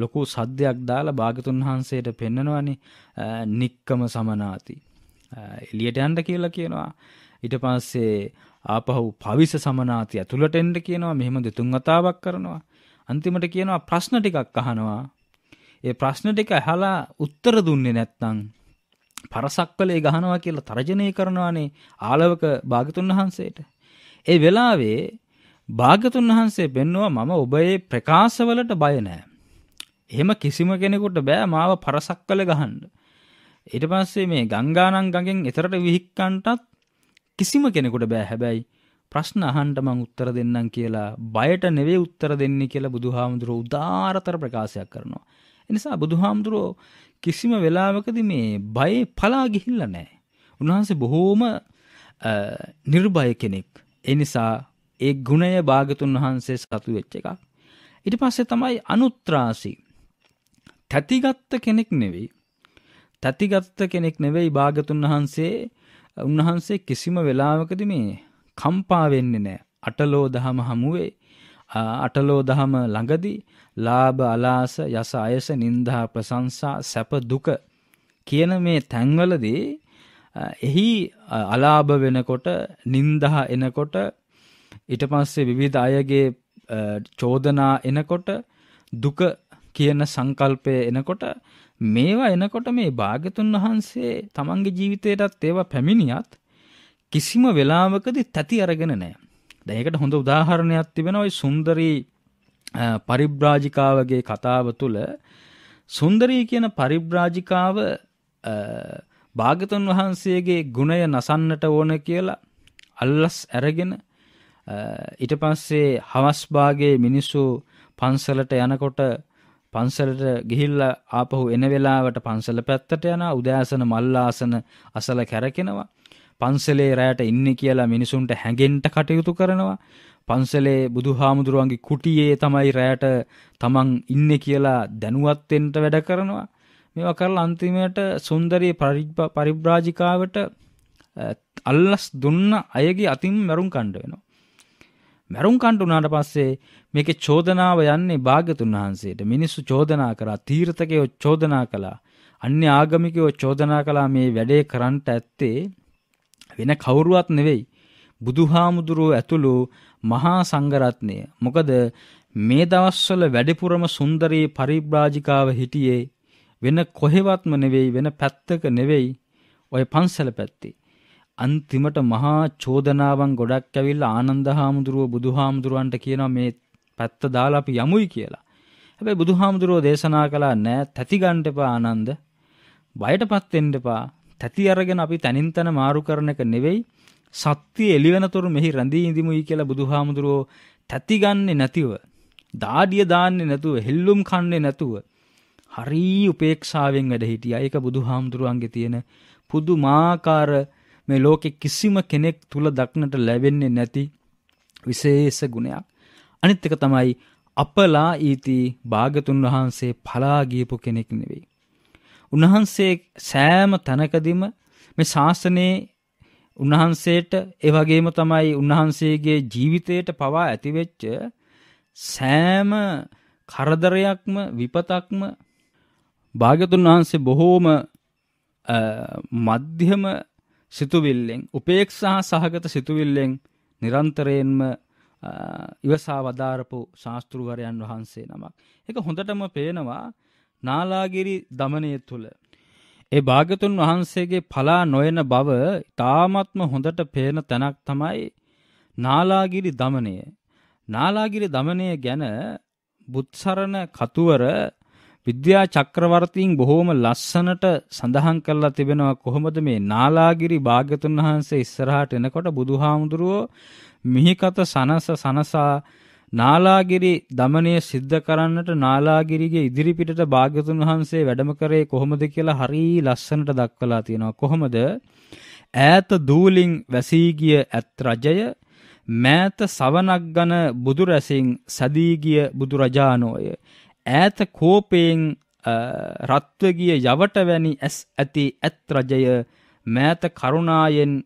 ලොකු සද්දයක් දාලා භාගතුන් වහන්සේට පෙන්නනවනේ නික්කම සමනාති එළියට යන්න කියලා කියනවා ඊට පස්සේ ආපහු පවිස සමනාති ඇතුළට එන්න කියනවා මෙහෙම දෙතුන් වතාවක් කරනවා අන්තිමට කියනවා ප්‍රශ්න ටිකක් අහනවා ඒ ප්‍රශ්න ටික අහලා උත්තර දුන්නේ නැත්නම් පරසක්වලේ ගහනවා කියලා තර්ජනය කරනවානේ ආලවක භාගතුන් වහන්සේට. ඒ වෙලාවේ භාගතුන් වහන්සේ පෙන්නවා මම ඔබේ ප්‍රකාශවලට බය නැහැ. එහෙම කිසිම කෙනෙකුට බෑ මාව පරසක්වල ගහන්න. ඊට පස්සේ මේ ගංගානම් ගඟෙන් එතරට විහික්කන්ටත් කිසිම කෙනෙකුට බෑ හැබැයි ප්‍රශ්න අහන්ට මං උත්තර දෙන්නම් කියලා බයට නෙවෙයි උත්තර දෙන්නේ කියලා බුදුහාමුදුරුවෝ උදාාරතර ප්‍රකාශයක් කරනවා. එනිසා බුදුහාමුදුරෝ කිසිම වෙලාවකදී මේ බයේ පලා ගිහිල්ලා නැහැ. උන්වහන්සේ බොහෝම නිර්භය කෙනෙක්. ඒ නිසා ඒ ගුණය භාගතුන් වහන්සේ සතු වෙච්ච එකක්. ඊට පස්සේ තමයි අනුත්‍රාසි. තැතිගත් කෙනෙක් නෙවෙයි. තැතිගත් කෙනෙක් නෙවෙයි භාගතුන් වහන්සේ. උන්වහන්සේ කිසිම වෙලාවකදී මේ කම්පා වෙන්නේ නැහැ. අටලෝ දහම හමුවේ අටලෝ දහම ළඟදී ලාභ අලාස යස අයස නින්දා ප්‍රශංසා සැප දුක කියන මේ තැන්වලදී එහි අලාභ වෙනකොට නින්දා එනකොට ඊට පස්සේ විවිධ අයගේ චෝදනා එනකොට දුක කියන සංකල්පය එනකොට මේවා එනකොට මේ භාග්‍යතුන් වහන්සේ තමන්ගේ ජීවිතයටත් ඒවා පැමිණියත් කිසිම වෙලාවකදී තැති අරගෙන නැහැ. දැයකට හොඳ උදාහරණයක් තිබෙන ඔයි සුන්දරී පරිබ්‍රාජිකාවගේ කතාව තුළ සුන්දරී කියන පරිබ්‍රාජිකාව භාගතුන් වහන්සේගේ ගුණය නසන්නට ඕන කියලා අල්ලස් ඇරගෙන ඊට පස්සේ හවස් භාගයේ මිනිස්සු පන්සලට යනකොට පන්සලට ගිහිල්ලා ආපහු එන වෙලාවට පන්සල පැත්තට යනවා උදෑසන මල්ලාසන අසල කැරකෙනවා පන්සලේ රැයට ඉන්නේ කියලා මිනිසුන්ට හැඟෙන්න කටයුතු කරනවා. පන්සලේ බුදුහාමුදුරුවන්ගේ කුටියේ තමයි රැයට තමන් ඉන්නේ කියලා දැනුවත් වෙන්න වැඩ කරනවා. මේවා කරලා අන්තිමට සුන්දරී පරිබ්‍රාජිකාවට අල්ලස් දුන්න අයගේ අතින් මරුන් කණ්ඩ වෙනවා. මරුන් කණ්ඩ උනාට පස්සේ මේකේ චෝදනාව යන්නේ භාග්‍යතුන් වහන්සේට. මිනිස්සු චෝදනා කරා, තීර්ථකයෝ චෝදනා කළා, අන්‍ය ආගමිකයෝ චෝදනා කළා මේ වැඩේ කරන්නට ඇත්තේ වෙන කවුරුවත් නෙවෙයි. බුදුහාමුදුරුව ඇතුළු මහා සංඝරත්නය. මොකද මේ දවස්වල වැඩිපුරම සුන්දරී පරිබ්‍රාජිකාව හිටියේ වෙන කොහෙවත්ම නෙවෙයි වෙන පැත්තක නෙවෙයි ඔය පන්සල පැත්තේ. අන්තිමට මහා චෝදනාවන් ගොඩක් ඇවිල්ලා ආනන්ද හාමුදුරුව බුදුහාමුදුරුවන්ට කියනවා මේ පැත්ත දාලා අපි යමුයි කියලා. හැබැයි බුදුහාමුදුරුව දේශනා කළා නෑ තැති ගන්න එපා ආනන්ද. බයටපත් වෙන්න එපා. තැති අරගෙන අපි තනින් තන මාරු කරන එක නෙවෙයි සත්‍ය එළිවෙනතුරු මෙහි රැඳී ඉඳිමුයි කියලා බුදුහාමුදුරුවෝ තැති ගන්නෙ නැතිව දාඩිය දාන්නේ නැතුව හෙල්ලුම් කන්නේ නැතුව හරි උපේක්ෂාවෙන් වැඩ හිටියා. ඒක බුදුහාමුදුරුවන්ගේ තියෙන පුදුමාකාර මේ ලෝකේ කිසිම කෙනෙක් තුල දක්නට ලැබෙන්නේ නැති විශේෂ ගුණයක්. අනිත් එක තමයි අපලා ඊති භාගතුන් වහන්සේ පලා ගියපු කෙනෙක් නෙවෙයි. උන්වහන්සේ සෑම තැනකදීම මේ ශාසනයේ උන්වහන්සේට ඒ වගේම තමයි උන්වහන්සේගේ ජීවිතයට පවා ඇතිවෙච්ච සෑම කරදරයක්ම විපතක්ම භාග්‍යතුන් වහන්සේ බොහෝම මධ්‍යම සිතුවිල්ලෙන් උපේක්ෂා සහගත සිතුවිල්ලෙන් නිරන්තරයෙන්ම ඉවසා වදාරපු ශාස්තෘවරයන් වහන්සේ නමක්. ඒක හොඳටම පේනවා නාලාගිරි දමනය තුළ. ඒ භාගතුන් වහන්සේගේ පලා නොයන බව තාමත්ම හොඳට පේන තැනක් තමයි නාලාගිරි දමනය. නාලාගිරි දමනය ගැන බුත්සරණ කතුවර විද්‍යා චක්‍රවර්තීන් බොහෝම ලස්සනට සඳහන් කරලා තිබෙනවා කොහොමද මේ නාලාගිරි භාග්‍යතුන් වහන්සේ ඉස්සරහට එනකොට බුදුහාමුදුරුවෝ මිහිකත සනස සනසා නාලාගිරි දමනය සිද්ධ කරන්නට නාලාගිරිගේ ඉදිරිපිටට භාග්‍යතුන් වහන්සේ වැඩම කරේ කොහොමද කියලා හරී ලස්සනට දක්වලා තියෙනවා. කොහොමද? ඈත දූලින් වැසී ගිය ඇත් රජය මෑත සවනක් ගන බුදුරැසින් සැදී ගිය බුදුරජාණෝය. ඈත කෝපයෙන් රත්ව ගිය යවට වැනි ඇස් ඇති ඇත් රජය මෑත කරුණායෙන්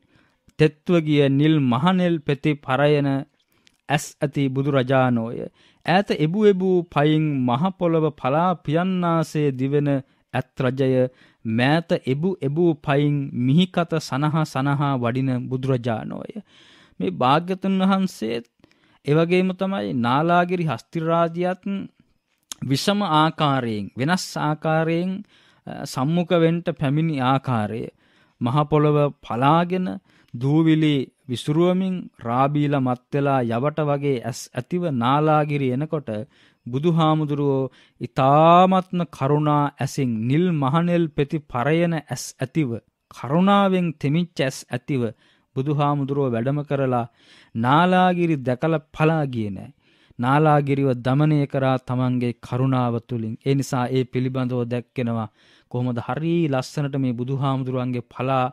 තෙත්ව ගිය නිල් මහනෙල් පෙති පරයන ඇස් ඇති බුදුරජාණෝය ඈත එබු එබූ පයින් මහපොළව පලා පියන්නාසේ දිවෙන ඇත්රජය මෑත එබු එබූ පයින් මිහිකත සනහා සනහා වඩින බුදුරජාණෝය. මේ භාග්‍යතුන් වහන්සේත් එවගේම තමයි නාලාගිරි හස්තිරාජයත් විෂම ආකාරයෙන් වෙනස් ආකාරයෙන් සම්මුඛවෙන්ට පැමිණි ආකාරය මහපොළොව පලාගෙන දූවිලි විසුරුවමින් රාබීලා මත් වෙලා යවට වගේ ඇස් ඇතිව නාලාගිරි එනකොට බුදුහාමුදුරුවෝ ඊ타ත්ම කරුණා ඇසින් නිල් මහනෙල් පෙති පරයන ඇස් ඇතිව කරුණාවෙන් තෙමිච්ච ඇස් ඇතිව බුදුහාමුදුරුවෝ වැඩම කරලා නාලාගිරි දැකලා පලා ගියේ නෑ. නාලාගිරිව দমনය කරා තමන්ගේ කරුණාව තුලින්. ඒ නිසා ඒ පිළිබඳව දැක්කෙනවා කොහොමද හරි ලස්සනට මේ බුදුහාමුදුරුවන්ගේ පලා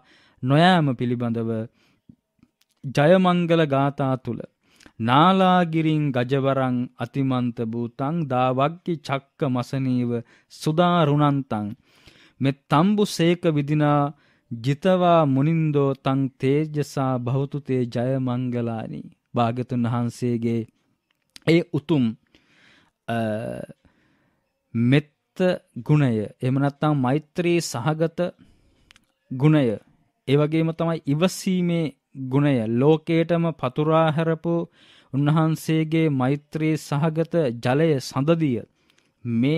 නොයෑම පිළිබඳව ජයමංගල ගාථා තුල නාලාගිරින් ගජවරං අතිමන්ත භූතං දාවග්ගි චක්ක මසනීව සුදාරුණන්තං මෙ තම්බු සේක විදිනා ජිතවා මුනින්දෝ තං තේජසා භවතු තේ ජය මංගලානි භාගතුන් වහන්සේගේ ඒ උතුම් මෙත්ත ගුණය එහෙම නැත්නම් මෛත්‍රී සහගත ගුණය ඒ වගේම තමයි ඉවසීමේ ගුණය ලෝකේටම පතුරා හැරපු උන්වහන්සේගේ මෛත්‍රී සහගත ජලය සඳදිය මේ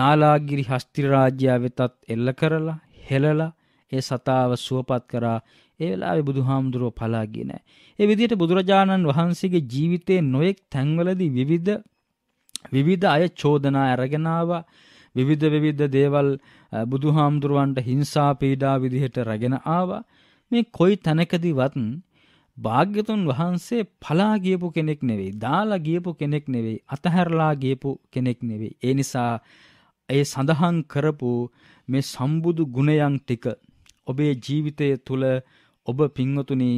නාලාගිරි හස්ති රාජ්‍යය වෙතත් එල්ල කරලා හෙලලා ඒ සතාව සුවපත් කරා ඒ වෙලාවේ බුදුහාමුදුරුවෝ පලා ගියේ නැහැ. ඒ විදිහට බුදුරජාණන් වහන්සේගේ ජීවිතයේ නොයෙක් තැන්වලදී විවිධ විවිධ අය චෝදනා අරගෙන ආවා විවිධ විවිධ දේවල් බුදුහාමුදුරුවන්ට හිංසා පීඩා විදිහට රැගෙන ආවා. මේ කොයි තැනකදීවත් භාග්‍යතුන් වහන්සේ පලා ගියපු කෙනෙක් නෙවෙයි, දාලා ගියපු කෙනෙක් නෙවෙයි, අතහැරලා ගියපු කෙනෙක් නෙවෙයි. ඒ නිසා ඒ සඳහන් කරපු මේ සම්බුදු ගුණයන් ටික ඔබේ ජීවිතය තුළ ඔබ පින්වතුනි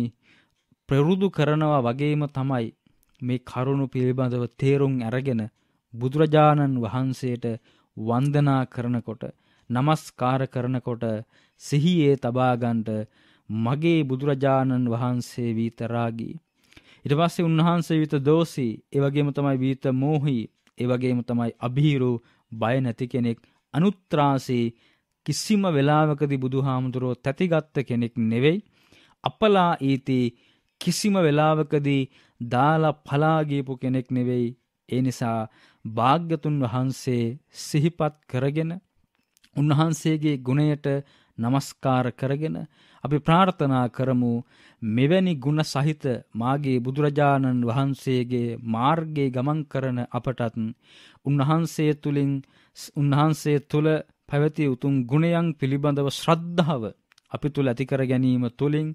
ප්‍රරුදු කරනවා වගේම තමයි මේ කරුණු පිළිබඳව තේරුම් අරගෙන බුදුරජාණන් වහන්සේට වන්දනා කරනකොට নমස්කාර කරනකොට සිහියේ තබා මගේ බුදුරජාණන් වහන්සේ වීත රාගී ඊට පස්සේ උන්වහන්සේ විත දෝෂී ඒ වගේම තමයි විත මෝහි ඒ වගේම තමයි અભීරු බය නැති කෙනෙක් අනුත්‍රාසී කිසිම වෙලාවකදී බුදුහාමුදුරෝ තැතිගත්ත කෙනෙක් නෙවෙයි අපලා ඊති කිසිම වෙලාවකදී දාලා පලා කෙනෙක් නෙවෙයි ඒ නිසා භාග්‍යතුන් වහන්සේ සිහිපත් කරගෙන උන්වහන්සේගේ ගුණයට নমස්කාර කරගෙන අපි ප්‍රාර්ථනා කරමු මෙවැනි ගුණ සහිත මාගේ බුදුරජාණන් වහන්සේගේ මාර්ගයේ ගමන් කරන අපටත් උන්වහන්සේ තුලින් උන්වහන්සේ තුල පැවති උතුම් ගුණයන් පිළිබඳව ශ්‍රද්ධාව අපි තුල ඇති කර ගැනීම තුලින්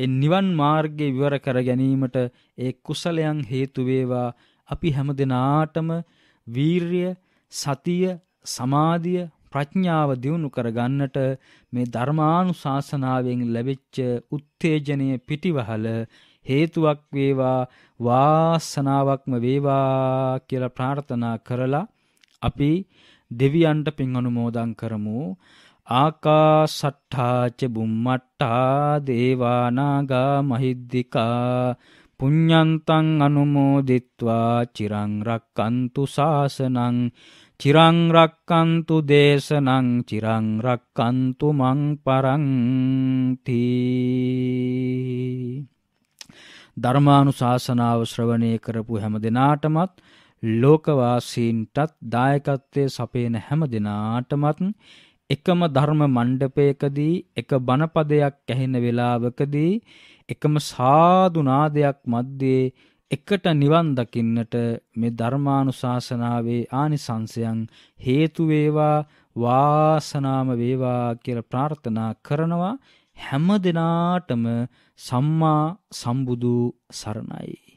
ඒ නිවන් මාර්ගය විවර කර ගැනීමට ඒ කුසලයන් හේතු වේවා අපි හැමදෙනාටම වීරිය, සතිය, සමාධිය, ප්‍රඥාව දියුණු කරගන්නට මේ ධර්මානුශාසනාවෙන් ලැබෙච්ච උත්තේජනය පිටිවහල හේතුවක් වේවා වාසනාවක්ම වේවා කියලා ප්‍රාර්ථනා කරලා අපි දෙවියන්ට පින් අනුමෝදන් කරමු ආකාසට්ඨා ච බුම්මට්ඨා දේවානාගා මහිද්దికා පුඤ්ඤන්තං අනුමෝදිත්වා චිරං රක්칸තු සාසනං චිරං රක්칸තු දේශනං චිරං රක්칸තු මං පරන්ති ධර්මානුශාසනාව ශ්‍රවණය කරපු හැම දිනාටමත් ලෝකවාසීන්ටත් දායකත්වයේ සපේන හැම දිනාටමත් එකම ධර්ම මණ්ඩපයකදී එක බණපදයක් ඇහෙන වේලාවකදී එකම සාදුනාදයක් මැද්දේ එකට නිවන් දකින්නට මේ ධර්මානුශාසනාවේ ආනිසංසයන් හේතු වේවා වාසනාම වේවා කියලා ප්‍රාර්ථනා කරනවා හැම දිනාටම සම්මා සම්බුදු සරණයි